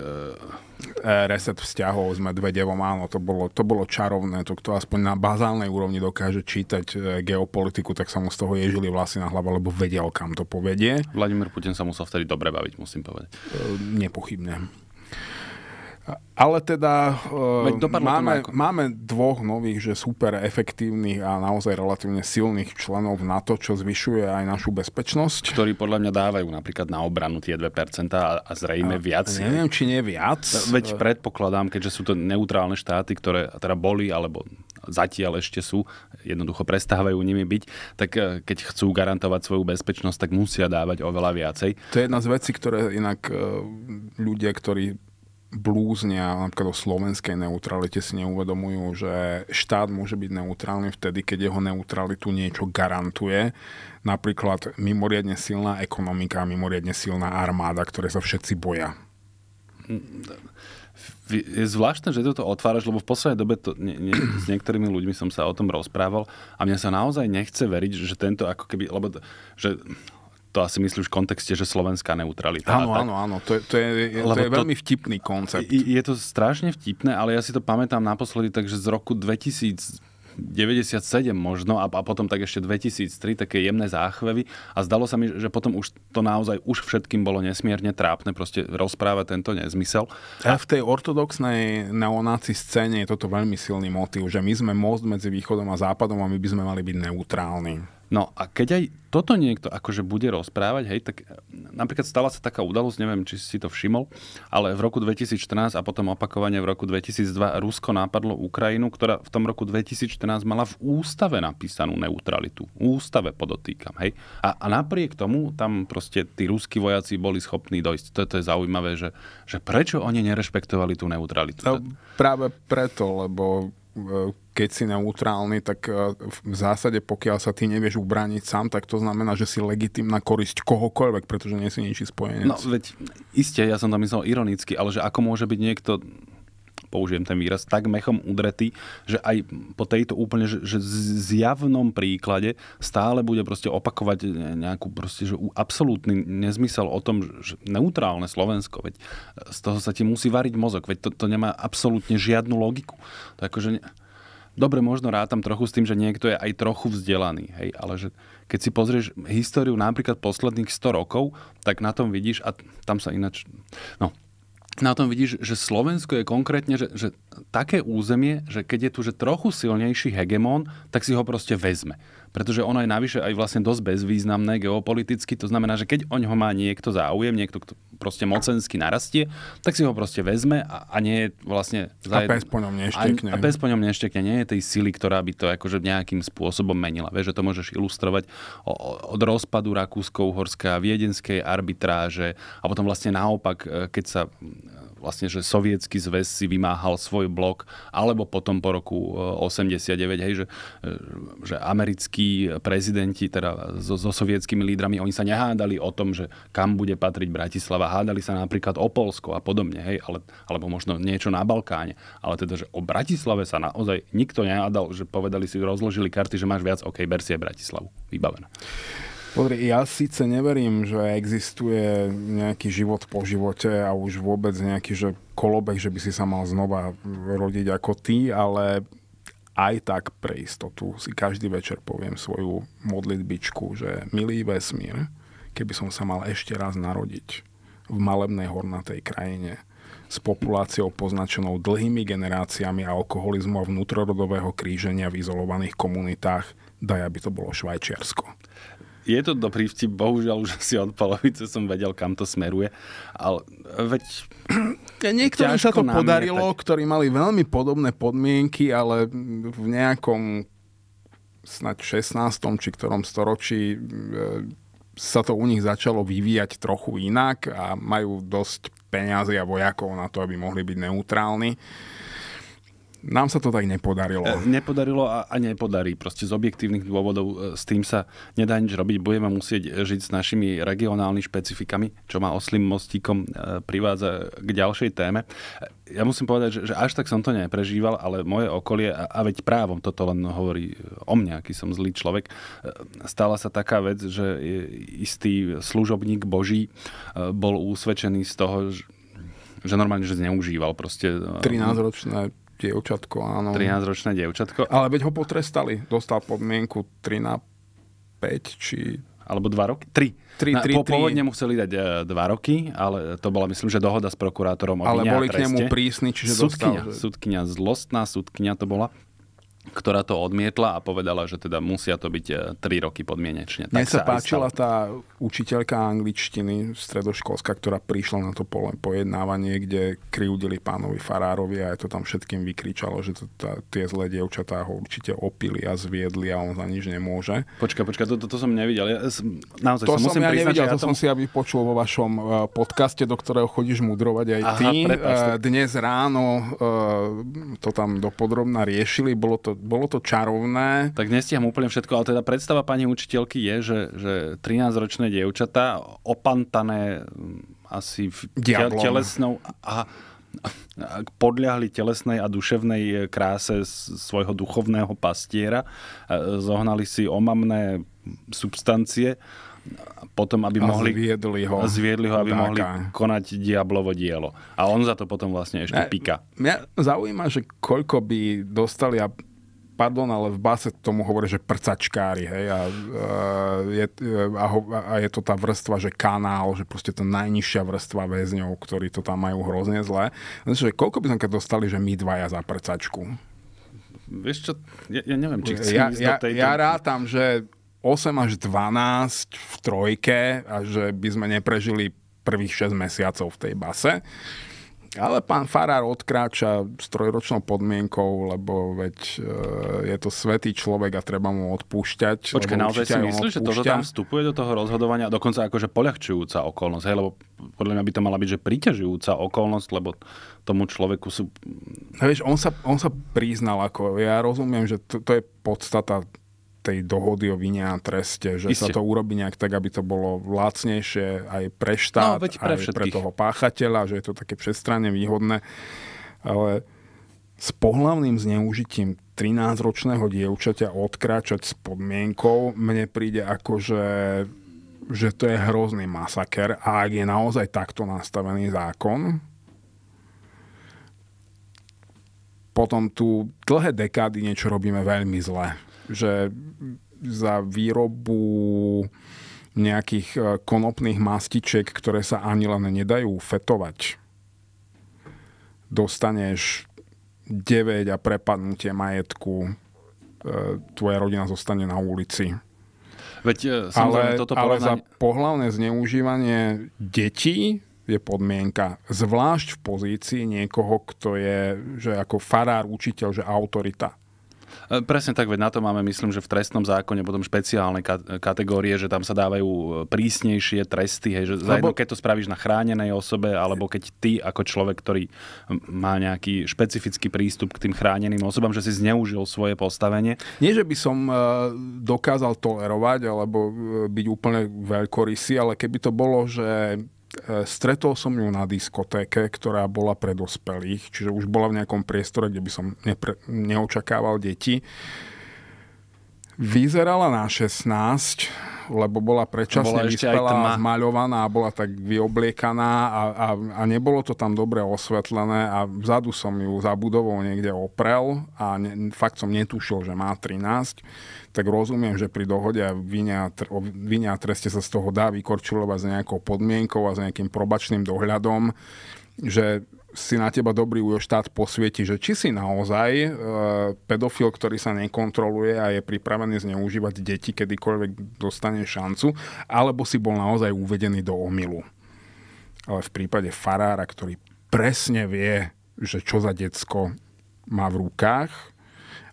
reset vzťahov s Medvedevom, áno, to bolo, to bolo čarovné. To, kto aspoň na bazálnej úrovni dokáže čítať e, geopolitiku, tak sa mu z toho ježili vlasy na hlava, lebo vedel, kam to povedie. Vladimír Putin sa musel vtedy dobre baviť, musím povedať. Nepochybne. Ale teda eh, máme, máme dvoch nových, že super efektívnych a naozaj relatívne silných členov na to, čo zvyšuje aj našu bezpečnosť. Ktorí podľa mňa dávajú napríklad na obranu tie 2% a, a zrejme a, viac. Neviem, či nie viac. No, veď predpokladám, keďže sú to neutrálne štáty, ktoré teda boli alebo zatiaľ ešte sú, jednoducho prestávajú nimi byť, tak eh, keď chcú garantovať svoju bezpečnosť, tak musia dávať oveľa viacej. To je jedna z vecí, ktoré inak eh, ľudia, ktorí blúznia napríklad o slovenskej neutralite si neuvedomujú, že štát môže byť neutrálny vtedy, keď jeho neutralitu niečo garantuje. Napríklad mimoriadne silná ekonomika, mimoriadne silná armáda, ktoré sa všetci boja. Je zvláštne, že toto otváraš, lebo v poslednej dobe to, nie, nie, s niektorými ľuďmi som sa o tom rozprával a mňa sa naozaj nechce veriť, že tento ako keby, lebo že to asi myslíš v kontexte, že slovenská neutralita. Áno, tak, áno, áno, to je, to je, to je veľmi vtipný koncept. Je, je to strašne vtipné, ale ja si to pamätám naposledy, takže z roku 2000 97 možno a, a potom tak ešte 2003, také jemné záchvevy a zdalo sa mi, že potom už to naozaj už všetkým bolo nesmierne trápne proste rozprávať tento nezmysel. A v tej ortodoxnej neonáci scéne je toto veľmi silný motív, že my sme most medzi východom a západom a my by sme mali byť neutrálni. No a keď aj toto niekto akože bude rozprávať, hej, tak eh, napríklad stala sa taká udalosť, neviem, či si to všimol, ale v roku 2014 a potom opakovane v roku 2002 Rusko nápadlo Ukrajinu, ktorá v tom roku 2014 mala v ústave napísanú neutralitu. V Ústave podotýkam, hej. A, a napriek tomu tam proste tí ruskí vojaci boli schopní dojsť. To je zaujímavé, že, že prečo oni nerešpektovali tú neutralitu. No, práve preto, lebo eh, keď si neutrálny, tak e, v zásade, pokiaľ sa ty nevieš ubrániť sám, tak to znamená, že si legitimná korisť kohokoľvek, pretože nie si ničí spojenec. No veď iste, ja som to myslel ironicky, ale že ako môže byť niekto použijem ten výraz, tak mechom udretý, že aj po tejto úplne že, že zjavnom príklade stále bude proste opakovať nejakú proste, že absolútny nezmysel o tom, že neutrálne Slovensko, veď z toho sa ti musí variť mozog, veď to, to nemá absolútne žiadnu logiku. To akože... Ne... Dobre, možno rátam trochu s tým, že niekto je aj trochu vzdelaný, hej, ale že keď si pozrieš históriu napríklad posledných 100 rokov, tak na tom vidíš, a tam sa ináč, no, na tom vidíš, že Slovensko je konkrétne že, že také územie, že keď je tu že trochu silnejší hegemón, tak si ho proste vezme pretože ono je navyše aj vlastne dosť bezvýznamné geopoliticky. To znamená, že keď o ňo má niekto záujem, niekto kto proste mocensky narastie, tak si ho proste vezme a, a nie je vlastne... Za a pes po ňom neštekne. A, a pes po ňom neštekne. Nie je tej sily, ktorá by to akože nejakým spôsobom menila. Vieš, že to môžeš ilustrovať od rozpadu Rakúsko-Uhorska, Viedenskej arbitráže a potom vlastne naopak, e, keď sa vlastne, že sovietský zväz si vymáhal svoj blok, alebo potom po roku 89, eh, hej, že, eh, že americkí prezidenti, teda so, so sovietskými lídrami, oni sa nehádali o tom, že kam bude patriť Bratislava, hádali sa napríklad o Polsko a podobne, hej, ale, alebo možno niečo na Balkáne, ale teda, že o Bratislave sa naozaj nikto nehádal, že povedali si, rozložili karty, že máš viac, OK, ber si aj Bratislavu, vybavené. Podri, ja síce neverím, že existuje nejaký život po živote a už vôbec nejaký že kolobek, že by si sa mal znova rodiť ako ty, ale aj tak pre istotu si každý večer poviem svoju modlitbičku, že milý vesmír, keby som sa mal ešte raz narodiť v malebnej hornatej krajine s populáciou poznačenou dlhými generáciami alkoholizmu a vnútrorodového kríženia v izolovaných komunitách, daj, aby to bolo Švajčiarsko je to dobrý vtip, bohužiaľ už asi od polovice som vedel, kam to smeruje, ale veď... Niektorým sa to podarilo, tak... ktorí mali veľmi podobné podmienky, ale v nejakom snáď 16. či ktorom storočí e, sa to u nich začalo vyvíjať trochu inak a majú dosť peniazy a vojakov na to, aby mohli byť neutrálni. Nám sa to tak nepodarilo. Eh, nepodarilo a, a nepodarí. Proste z objektívnych dôvodov eh, s tým sa nedá nič robiť. Budeme musieť eh, žiť s našimi regionálnymi špecifikami, čo ma oslým mostíkom privádza k ďalšej téme. Ja musím povedať, že, že až tak som to neprežíval, ale moje okolie, a, a veď právom toto len hovorí o mne, aký som zlý človek, stala sa taká vec, že istý služobník Boží bol usvedčený z toho, že normálne, že zneužíval proste... 13-ročné dievčatko, áno. 13-ročné dievčatko. Ale veď ho potrestali. Dostal podmienku 3 na 5, či alebo 2 roky? 3, tri, 3, po, pôvodne museli dať 2 e, roky, ale to bola myslím, že dohoda s prokurátorom o Ale boli k nemu prísni, čiže súdkynia, dostal. Že... Súdkynia, zlostná súdkynia to bola ktorá to odmietla a povedala, že teda musia to byť 3 e, roky podmienečne. Tak Mne sa, sa páčila tá učiteľka angličtiny stredoškolská, ktorá prišla na to pojednávanie, kde kryudili pánovi Farárovi a aj to tam všetkým vykričalo, že to, tá, tie zlé dievčatá ho určite opili a zviedli a on za nič nemôže. Počka, počka, to, to, to som nevidel. Ja, naozaj, to som, musím ja priznať, nevidel, ja to som si aby počul vo vašom e, podcaste, do ktorého chodíš mudrovať aj Aha, ty. Prepáčte. Dnes ráno e, to tam dopodrobná riešili, bolo to bolo to čarovné. Tak nestiham úplne všetko, ale teda predstava pani učiteľky je, že, že 13-ročné dievčatá opantané mm, asi v Diablom. telesnou a, a podľahli telesnej a duševnej kráse svojho duchovného pastiera, zohnali si omamné substancie potom, aby a mohli... Zviedli ho. Zviedli ho, aby dáka. mohli konať diablovo dielo. A on za to potom vlastne ešte píka. Mňa zaujíma, že koľko by dostali a pardon, ale v base tomu hovorí, že prcačkári, hej, a, e, je, a, ho, a je to tá vrstva, že kanál, že proste to najnižšia vrstva väzňov, ktorí to tam majú hrozne zlé. Znači, že koľko by sme keď dostali, že my dvaja za prcačku? Vieš čo, ja, ja neviem, či chcem ja, ísť ja, do tejto... Ja rátam, že 8 až 12 v trojke a že by sme neprežili prvých 6 mesiacov v tej base. Ale pán Farár odkráča s trojročnou podmienkou, lebo veď e, je to svetý človek a treba mu odpúšťať. Počkaj, naozaj si myslíš, že to, že tam vstupuje do toho rozhodovania, dokonca akože poľahčujúca okolnosť, hej, lebo podľa mňa by to mala byť, že príťažujúca okolnosť, lebo tomu človeku sú... Vieš, on sa, on sa priznal, ako ja rozumiem, že to, to je podstata tej dohody o vine a treste, že Isté. sa to urobí nejak tak, aby to bolo lacnejšie aj pre štát, no, pre aj všetkých. pre toho páchateľa, že je to také všestranne výhodné. Ale s pohlavným zneužitím 13-ročného dievčaťa odkráčať s podmienkou mne príde ako, že, že to je hrozný masaker. A ak je naozaj takto nastavený zákon, potom tu dlhé dekády niečo robíme veľmi zle že za výrobu nejakých e, konopných mastičiek, ktoré sa ani len nedajú fetovať, dostaneš 9 a prepadnutie majetku, e, tvoja rodina zostane na ulici. Veď, e, ale toto ale porovnanie... za pohľavné zneužívanie detí je podmienka, zvlášť v pozícii niekoho, kto je že ako farár, učiteľ, že autorita. E, presne tak, veď na to máme, myslím, že v trestnom zákone potom špeciálne kategórie, že tam sa dávajú e, prísnejšie tresty, hej, že za jedno, keď to spravíš na chránenej osobe, alebo keď ty ako človek, ktorý má nejaký špecifický prístup k tým chráneným osobám, že si zneužil svoje postavenie. Nie, že by som e, dokázal tolerovať alebo byť úplne veľkorysý, ale keby to bolo, že E, stretol som ju na diskotéke, ktorá bola pre dospelých, čiže už bola v nejakom priestore, kde by som nepre, neočakával deti. Vyzerala na 16, lebo bola predčasne vyspelá, zmaľovaná, bola tak vyobliekaná a, a, a nebolo to tam dobre osvetlené a vzadu som ju za budovou niekde oprel a ne, fakt som netušil, že má 13 tak rozumiem, že pri dohode a vine a treste sa z toho dá vykorčulovať s nejakou podmienkou a s nejakým probačným dohľadom, že si na teba dobrý ujo štát posvieti, že či si naozaj e, pedofil, ktorý sa nekontroluje a je pripravený zneužívať deti, kedykoľvek dostane šancu, alebo si bol naozaj uvedený do omilu. Ale v prípade farára, ktorý presne vie, že čo za decko má v rukách,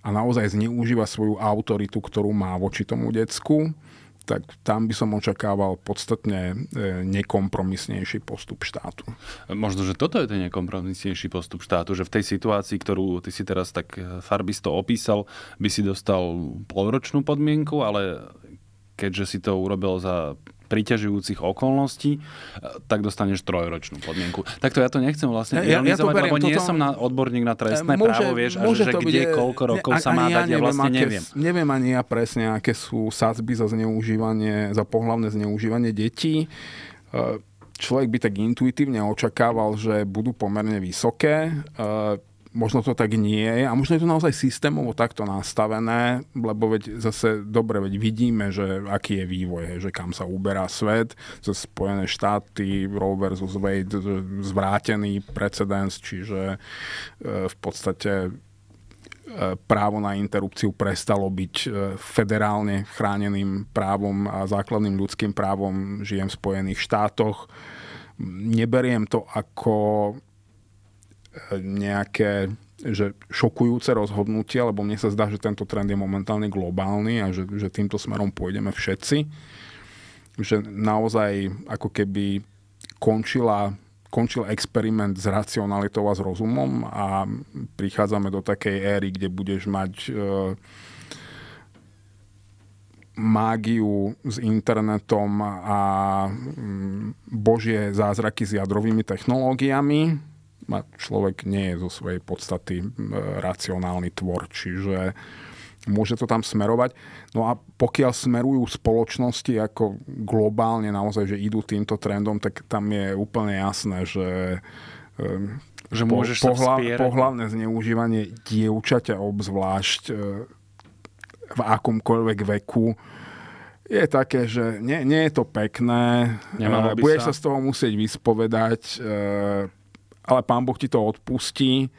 a naozaj zneužíva svoju autoritu, ktorú má voči tomu decku, tak tam by som očakával podstatne e, nekompromisnejší postup štátu. Možno, že toto je ten nekompromisnejší postup štátu, že v tej situácii, ktorú ty si teraz tak e, farbisto opísal, by si dostal polročnú podmienku, ale keďže si to urobil za Priťažujúcich okolností, e, tak dostaneš trojročnú podmienku. Takto ja to nechcem vlastne ja, ja to beriem, lebo nie toto... som na odborník na trestné e, môže, právo, vieš, môže a že, že kde, bude... koľko rokov ne, sa má ja dať, neviem, ja vlastne aké, neviem. Neviem ani ja presne, aké sú sázby za zneužívanie, za pohlavné zneužívanie detí e, človek by tak intuitívne očakával, že budú pomerne vysoké možno to tak nie je a možno je to naozaj systémovo takto nastavené, lebo veď zase dobre, veď vidíme, že aký je vývoj, hej, že kam sa uberá svet, zo Spojené štáty, Roe vs. Wade, zvrátený precedens, čiže e, v podstate e, právo na interrupciu prestalo byť e, federálne chráneným právom a základným ľudským právom. Žijem v Spojených štátoch. Neberiem to ako nejaké že šokujúce rozhodnutie, lebo mne sa zdá, že tento trend je momentálne globálny a že, že týmto smerom pôjdeme všetci. Že naozaj ako keby končila, končil experiment s racionalitou a s rozumom a prichádzame do takej éry, kde budeš mať e, mágiu s internetom a mm, božie zázraky s jadrovými technológiami ma človek nie je zo svojej podstaty racionálny tvor, čiže môže to tam smerovať. No a pokiaľ smerujú spoločnosti ako globálne naozaj, že idú týmto trendom, tak tam je úplne jasné, že že po, pohla, pohlavné zneužívanie dievčaťa obzvlášť e, v akomkoľvek veku je také, že nie, nie je to pekné, Nemalo e, budeš sa. sa z toho musieť vyspovedať, e, ale pán Boh ti to odpustí.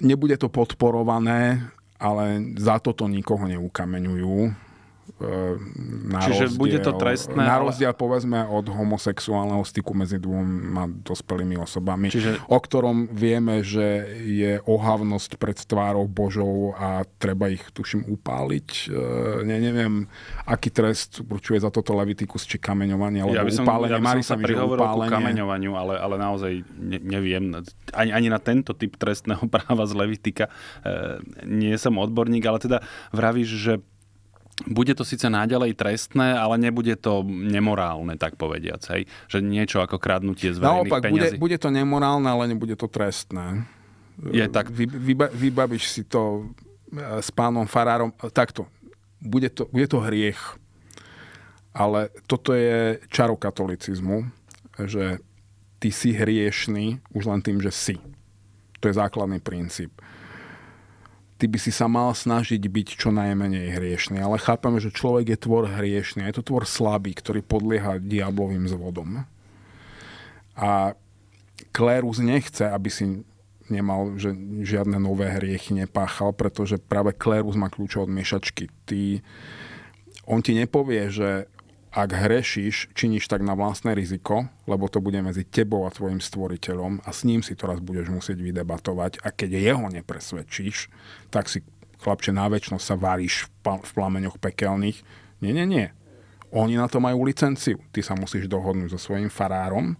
Nebude to podporované, ale za toto nikoho neukameňujú E, na Čiže rozdiel, bude to trestné? Na rozdiel, ale... povedzme, od homosexuálneho styku medzi dvoma dospelými osobami, Čiže... o ktorom vieme, že je ohavnosť pred tvárou Božou a treba ich, tuším, upáliť. E, ne, neviem, aký trest určuje za toto Levitikus, či kameňovanie, alebo ja by som, upálenie. Ja by som sa prihovoril ku kameňovaniu, ale, ale naozaj ne, neviem. Ani, ani na tento typ trestného práva z Levitika e, nie som odborník, ale teda vravíš, že bude to síce naďalej trestné, ale nebude to nemorálne, tak povediac. Hej? Že niečo ako kradnutie z verejných Naopak, Bude, bude to nemorálne, ale nebude to trestné. Je tak... Vy, vyba, vybavíš si to e, s pánom Farárom e, takto. Bude to, bude to hriech. Ale toto je čaro katolicizmu, že ty si hriešný už len tým, že si. To je základný princíp ty by si sa mal snažiť byť čo najmenej hriešný. Ale chápame, že človek je tvor hriešný. Je to tvor slabý, ktorý podlieha diablovým zvodom. A klérus nechce, aby si nemal, že žiadne nové hriechy nepáchal, pretože práve klérus má kľúče od miešačky. Ty, on ti nepovie, že ak hrešíš, činíš tak na vlastné riziko, lebo to bude medzi tebou a tvojim stvoriteľom a s ním si to raz budeš musieť vydebatovať a keď jeho nepresvedčíš, tak si chlapče na väčšnosť sa varíš v plameňoch pekelných. Nie, nie, nie. Oni na to majú licenciu. Ty sa musíš dohodnúť so svojím farárom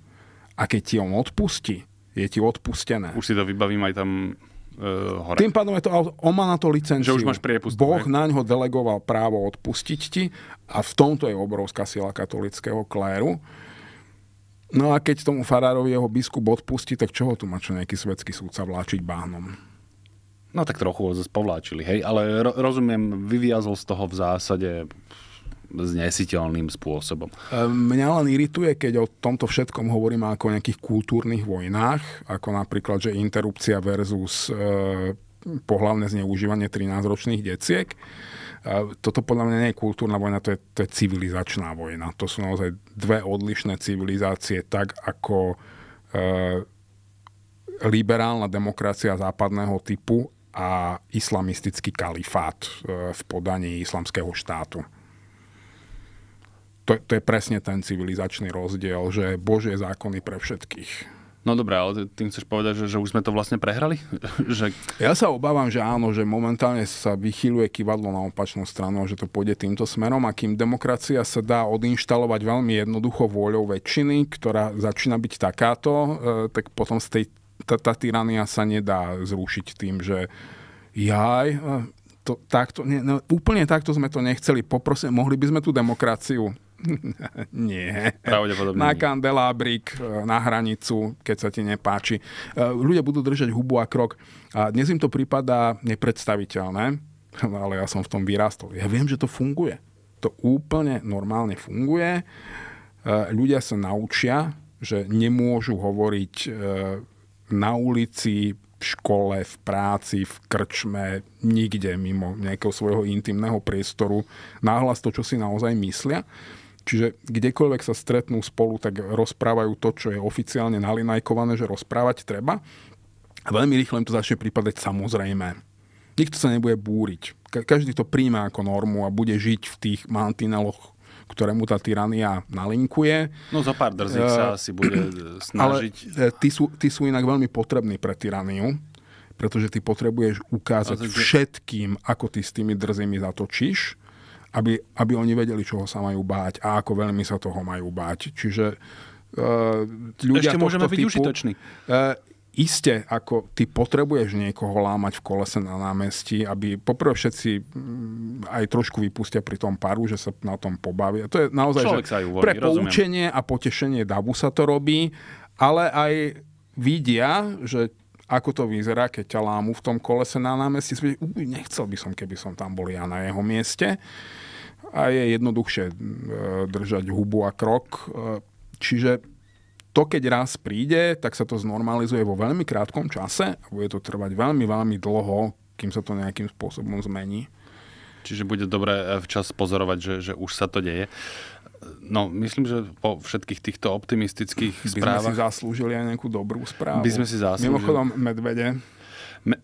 a keď ti on odpustí, je ti odpustené. Už si to vybavím aj tam E, hore. Tým pádom je to auto, on má na to licenciu. Že už máš priepust. Boh na ňo delegoval právo odpustiť ti a v tomto je obrovská sila katolického kléru. No a keď tomu farárovi jeho biskup odpustí, tak čo tu má čo nejaký svetský súdca vláčiť bánom? No tak trochu ho povláčili, hej, ale ro- rozumiem, vyviazol z toho v zásade znesiteľným spôsobom. E, mňa len irituje, keď o tomto všetkom hovoríme ako o nejakých kultúrnych vojnách, ako napríklad, že interrupcia versus e, pohľavné zneužívanie 13-ročných deciek. E, toto podľa mňa nie je kultúrna vojna, to je, to je civilizačná vojna. To sú naozaj dve odlišné civilizácie, tak ako e, liberálna demokracia západného typu a islamistický kalifát e, v podaní islamského štátu to, to je presne ten civilizačný rozdiel, že Božie zákony pre všetkých. No dobré, ale tým chceš povedať, že, že už sme to vlastne prehrali? že... Ja sa obávam, že áno, že momentálne sa vychýluje kivadlo na opačnú stranu, že to pôjde týmto smerom a kým demokracia sa dá odinštalovať veľmi jednoducho vôľou väčšiny, ktorá začína byť takáto, e, tak potom z tej, tá, tá tyrania sa nedá zrušiť tým, že jaj, e, to, takto, ne, ne, úplne takto sme to nechceli. Poprosím, mohli by sme tú demokraciu Nie. Pravdepodobne. Na kandelábrik, e, na hranicu, keď sa ti nepáči. E, ľudia budú držať hubu a krok. A dnes im to prípada nepredstaviteľné, ale ja som v tom vyrástol. Ja viem, že to funguje. To úplne normálne funguje. E, ľudia sa naučia, že nemôžu hovoriť na ulici, v škole, v práci, v krčme, nikde mimo nejakého svojho intimného priestoru náhlas to, čo si naozaj myslia. Čiže kdekoľvek sa stretnú spolu, tak rozprávajú to, čo je oficiálne nalinajkované, že rozprávať treba. A veľmi rýchlo im to začne prípadať samozrejme. Nikto sa nebude búriť. Ka- každý to príjma ako normu a bude žiť v tých mantineloch ktorému tá tyrania nalinkuje. No za pár drzí uh, sa eh, asi bude snažiť. Ale eh, tí sú, ty sú inak veľmi potrební pre tyraniu, pretože ty potrebuješ ukázať všetkým, ako ty s tými drzými zatočíš aby, aby oni vedeli, čoho sa majú báť a ako veľmi sa toho majú báť. Čiže uh, ľudia Ešte môžeme byť užitoční. Uh, iste, ako ty potrebuješ niekoho lámať v kolese na námestí, aby poprvé všetci aj trošku vypustia pri tom paru, že sa na tom pobavia. To je naozaj, Človek že sa uvolí, pre poučenie rozumiem. a potešenie davu sa to robí, ale aj vidia, že ako to vyzerá, keď ťa lámu v tom kolese na námestí. Nechcel by som, keby som tam bol ja na jeho mieste. Uh, a je jednoduchšie e, držať hubu a krok. E, čiže to, keď raz príde, tak sa to znormalizuje vo veľmi krátkom čase a bude to trvať veľmi, veľmi dlho, kým sa to nejakým spôsobom zmení. Čiže bude dobré e, včas pozorovať, že, že už sa to deje. No, myslím, že po všetkých týchto optimistických správach... By sme si zaslúžili aj nejakú dobrú správu. By sme si zaslúžili. Mimochodom, medvede. Me...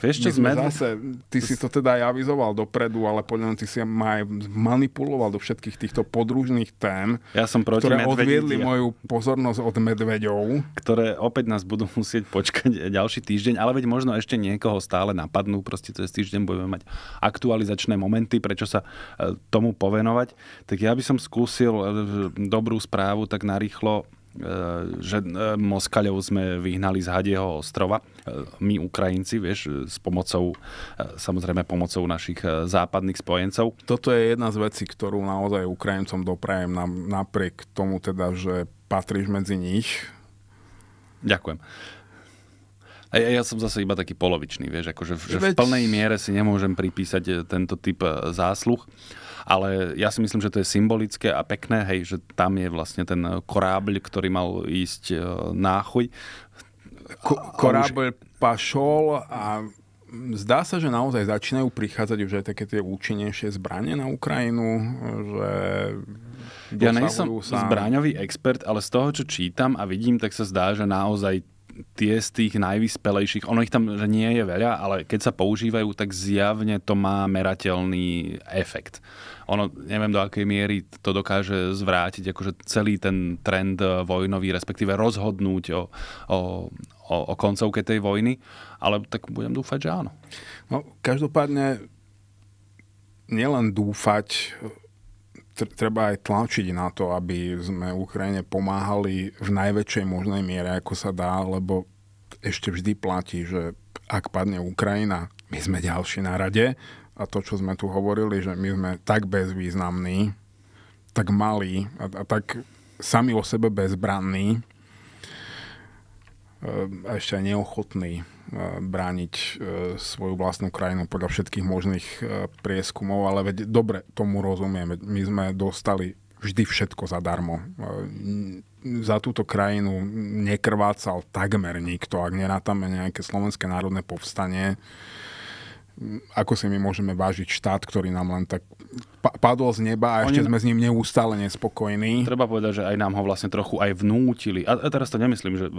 Vieš, čo sme zase, ty si to teda aj avizoval dopredu, ale podľa mňa ty si ma aj manipuloval do všetkých týchto podružných tém, ja som proti ktoré medvedi, odviedli ja. moju pozornosť od medveďov. Ktoré opäť nás budú musieť počkať ďalší týždeň, ale veď možno ešte niekoho stále napadnú, proste cez týždeň budeme mať aktualizačné momenty, prečo sa e, tomu povenovať. Tak ja by som skúsil e, dobrú správu tak narýchlo E, že e, Moskaliov sme vyhnali z Hadieho ostrova, e, my Ukrajinci, vieš, s pomocou, samozrejme pomocou našich západných spojencov. Toto je jedna z vecí, ktorú naozaj Ukrajincom doprajem, napriek tomu teda, že patríš medzi nich. Ďakujem. A ja, ja som zase iba taký polovičný, vieš, akože v, že v plnej miere si nemôžem pripísať tento typ zásluh ale ja si myslím, že to je symbolické a pekné, hej, že tam je vlastne ten korábľ, ktorý mal ísť e, náchuj. chuť. Ko- korábľ pašol a zdá sa, že naozaj začínajú prichádzať už aj také tie účinnejšie zbranie na Ukrajinu, že ja nejsem sa... zbraňový expert, ale z toho, čo čítam a vidím, tak sa zdá, že naozaj tie z tých najvyspelejších, ono ich tam že nie je veľa, ale keď sa používajú, tak zjavne to má merateľný efekt. Ono, neviem do akej miery to dokáže zvrátiť, akože celý ten trend e, vojnový, respektíve rozhodnúť o, o, o, o koncovke tej vojny, ale tak budem dúfať, že áno. No, každopádne nielen dúfať treba aj tlačiť na to, aby sme Ukrajine pomáhali v najväčšej možnej miere, ako sa dá, lebo ešte vždy platí, že ak padne Ukrajina, my sme ďalší na rade a to, čo sme tu hovorili, že my sme tak bezvýznamní, tak malí a, a tak sami o sebe bezbranní, Ehm, a ešte aj neochotný ehm, brániť ehm, svoju vlastnú krajinu podľa všetkých možných prieskumov, ale veď dobre tomu rozumieme. My sme dostali vždy všetko zadarmo. Za túto krajinu nekrvácal takmer nikto, ak nerátame nejaké slovenské národné povstanie, ako si my môžeme vážiť štát, ktorý nám len tak padol z neba a Oni... ešte sme s ním neustále nespokojní. Treba povedať, že aj nám ho vlastne trochu aj vnútili. A teraz to nemyslím, že e,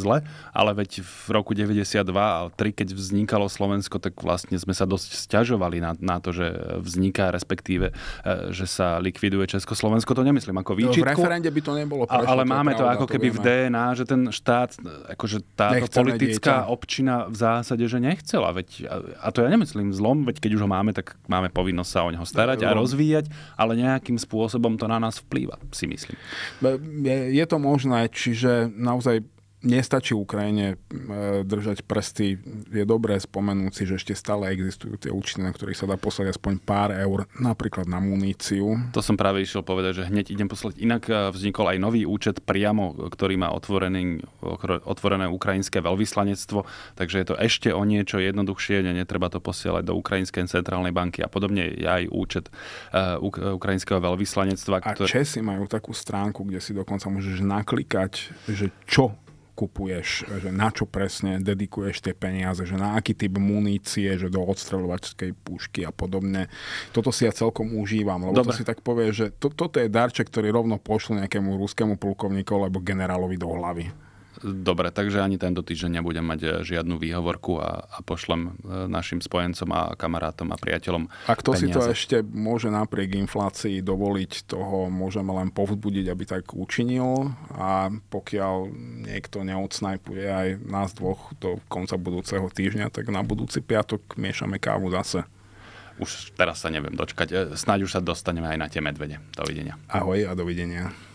zle, ale veď v roku 92 a 3, keď vznikalo Slovensko, tak vlastne sme sa dosť stiažovali na, na to, že vzniká, respektíve, e, že sa likviduje Československo. To nemyslím ako výčitku. No, v referende by to nebolo prešlo, Ale máme to, pravda, to ako keby to v DNA, že ten štát, e, akože táto Nechceme politická dieťa. občina v zásade, že nechcela. Veď, a to ja nemyslím zlom, veď keď už ho máme, tak máme povinnosť sa o neho starať a no. rozvíjať, ale nejakým spôsobom to na nás vplýva, si myslím. Je to možné, čiže naozaj nestačí Ukrajine e, držať prsty. Je dobré spomenúť si, že ešte stále existujú tie účty, na ktorých sa dá poslať aspoň pár eur, napríklad na muníciu. To som práve išiel povedať, že hneď idem poslať. Inak e, vznikol aj nový účet priamo, ktorý má otvorený, otvorené ukrajinské veľvyslanectvo, takže je to ešte o niečo jednoduchšie, netreba to posielať do Ukrajinskej centrálnej banky a podobne je aj účet e, ukrajinského veľvyslanectva. Ktoré... A Česi majú takú stránku, kde si dokonca môžeš naklikať, že čo kupuješ, že na čo presne dedikuješ tie peniaze, že na aký typ munície, že do odstreľovačskej pušky a podobne. Toto si ja celkom užívam, lebo Dobre. to si tak povie, že to, toto je darček, ktorý rovno pošlo nejakému ruskému plukovníkovi alebo generálovi do hlavy. Dobre, takže ani tento týždeň nebudem mať e, žiadnu výhovorku a, a pošlem e, našim spojencom a kamarátom a priateľom A kto peniaze. si to ešte môže napriek inflácii dovoliť, toho môžeme len povzbudiť, aby tak učinil a pokiaľ niekto neodsnajpuje aj nás dvoch do konca budúceho týždňa, tak na budúci piatok miešame kávu zase už teraz sa neviem dočkať. E, Snaď už sa dostaneme aj na tie medvede. Dovidenia. Ahoj a dovidenia.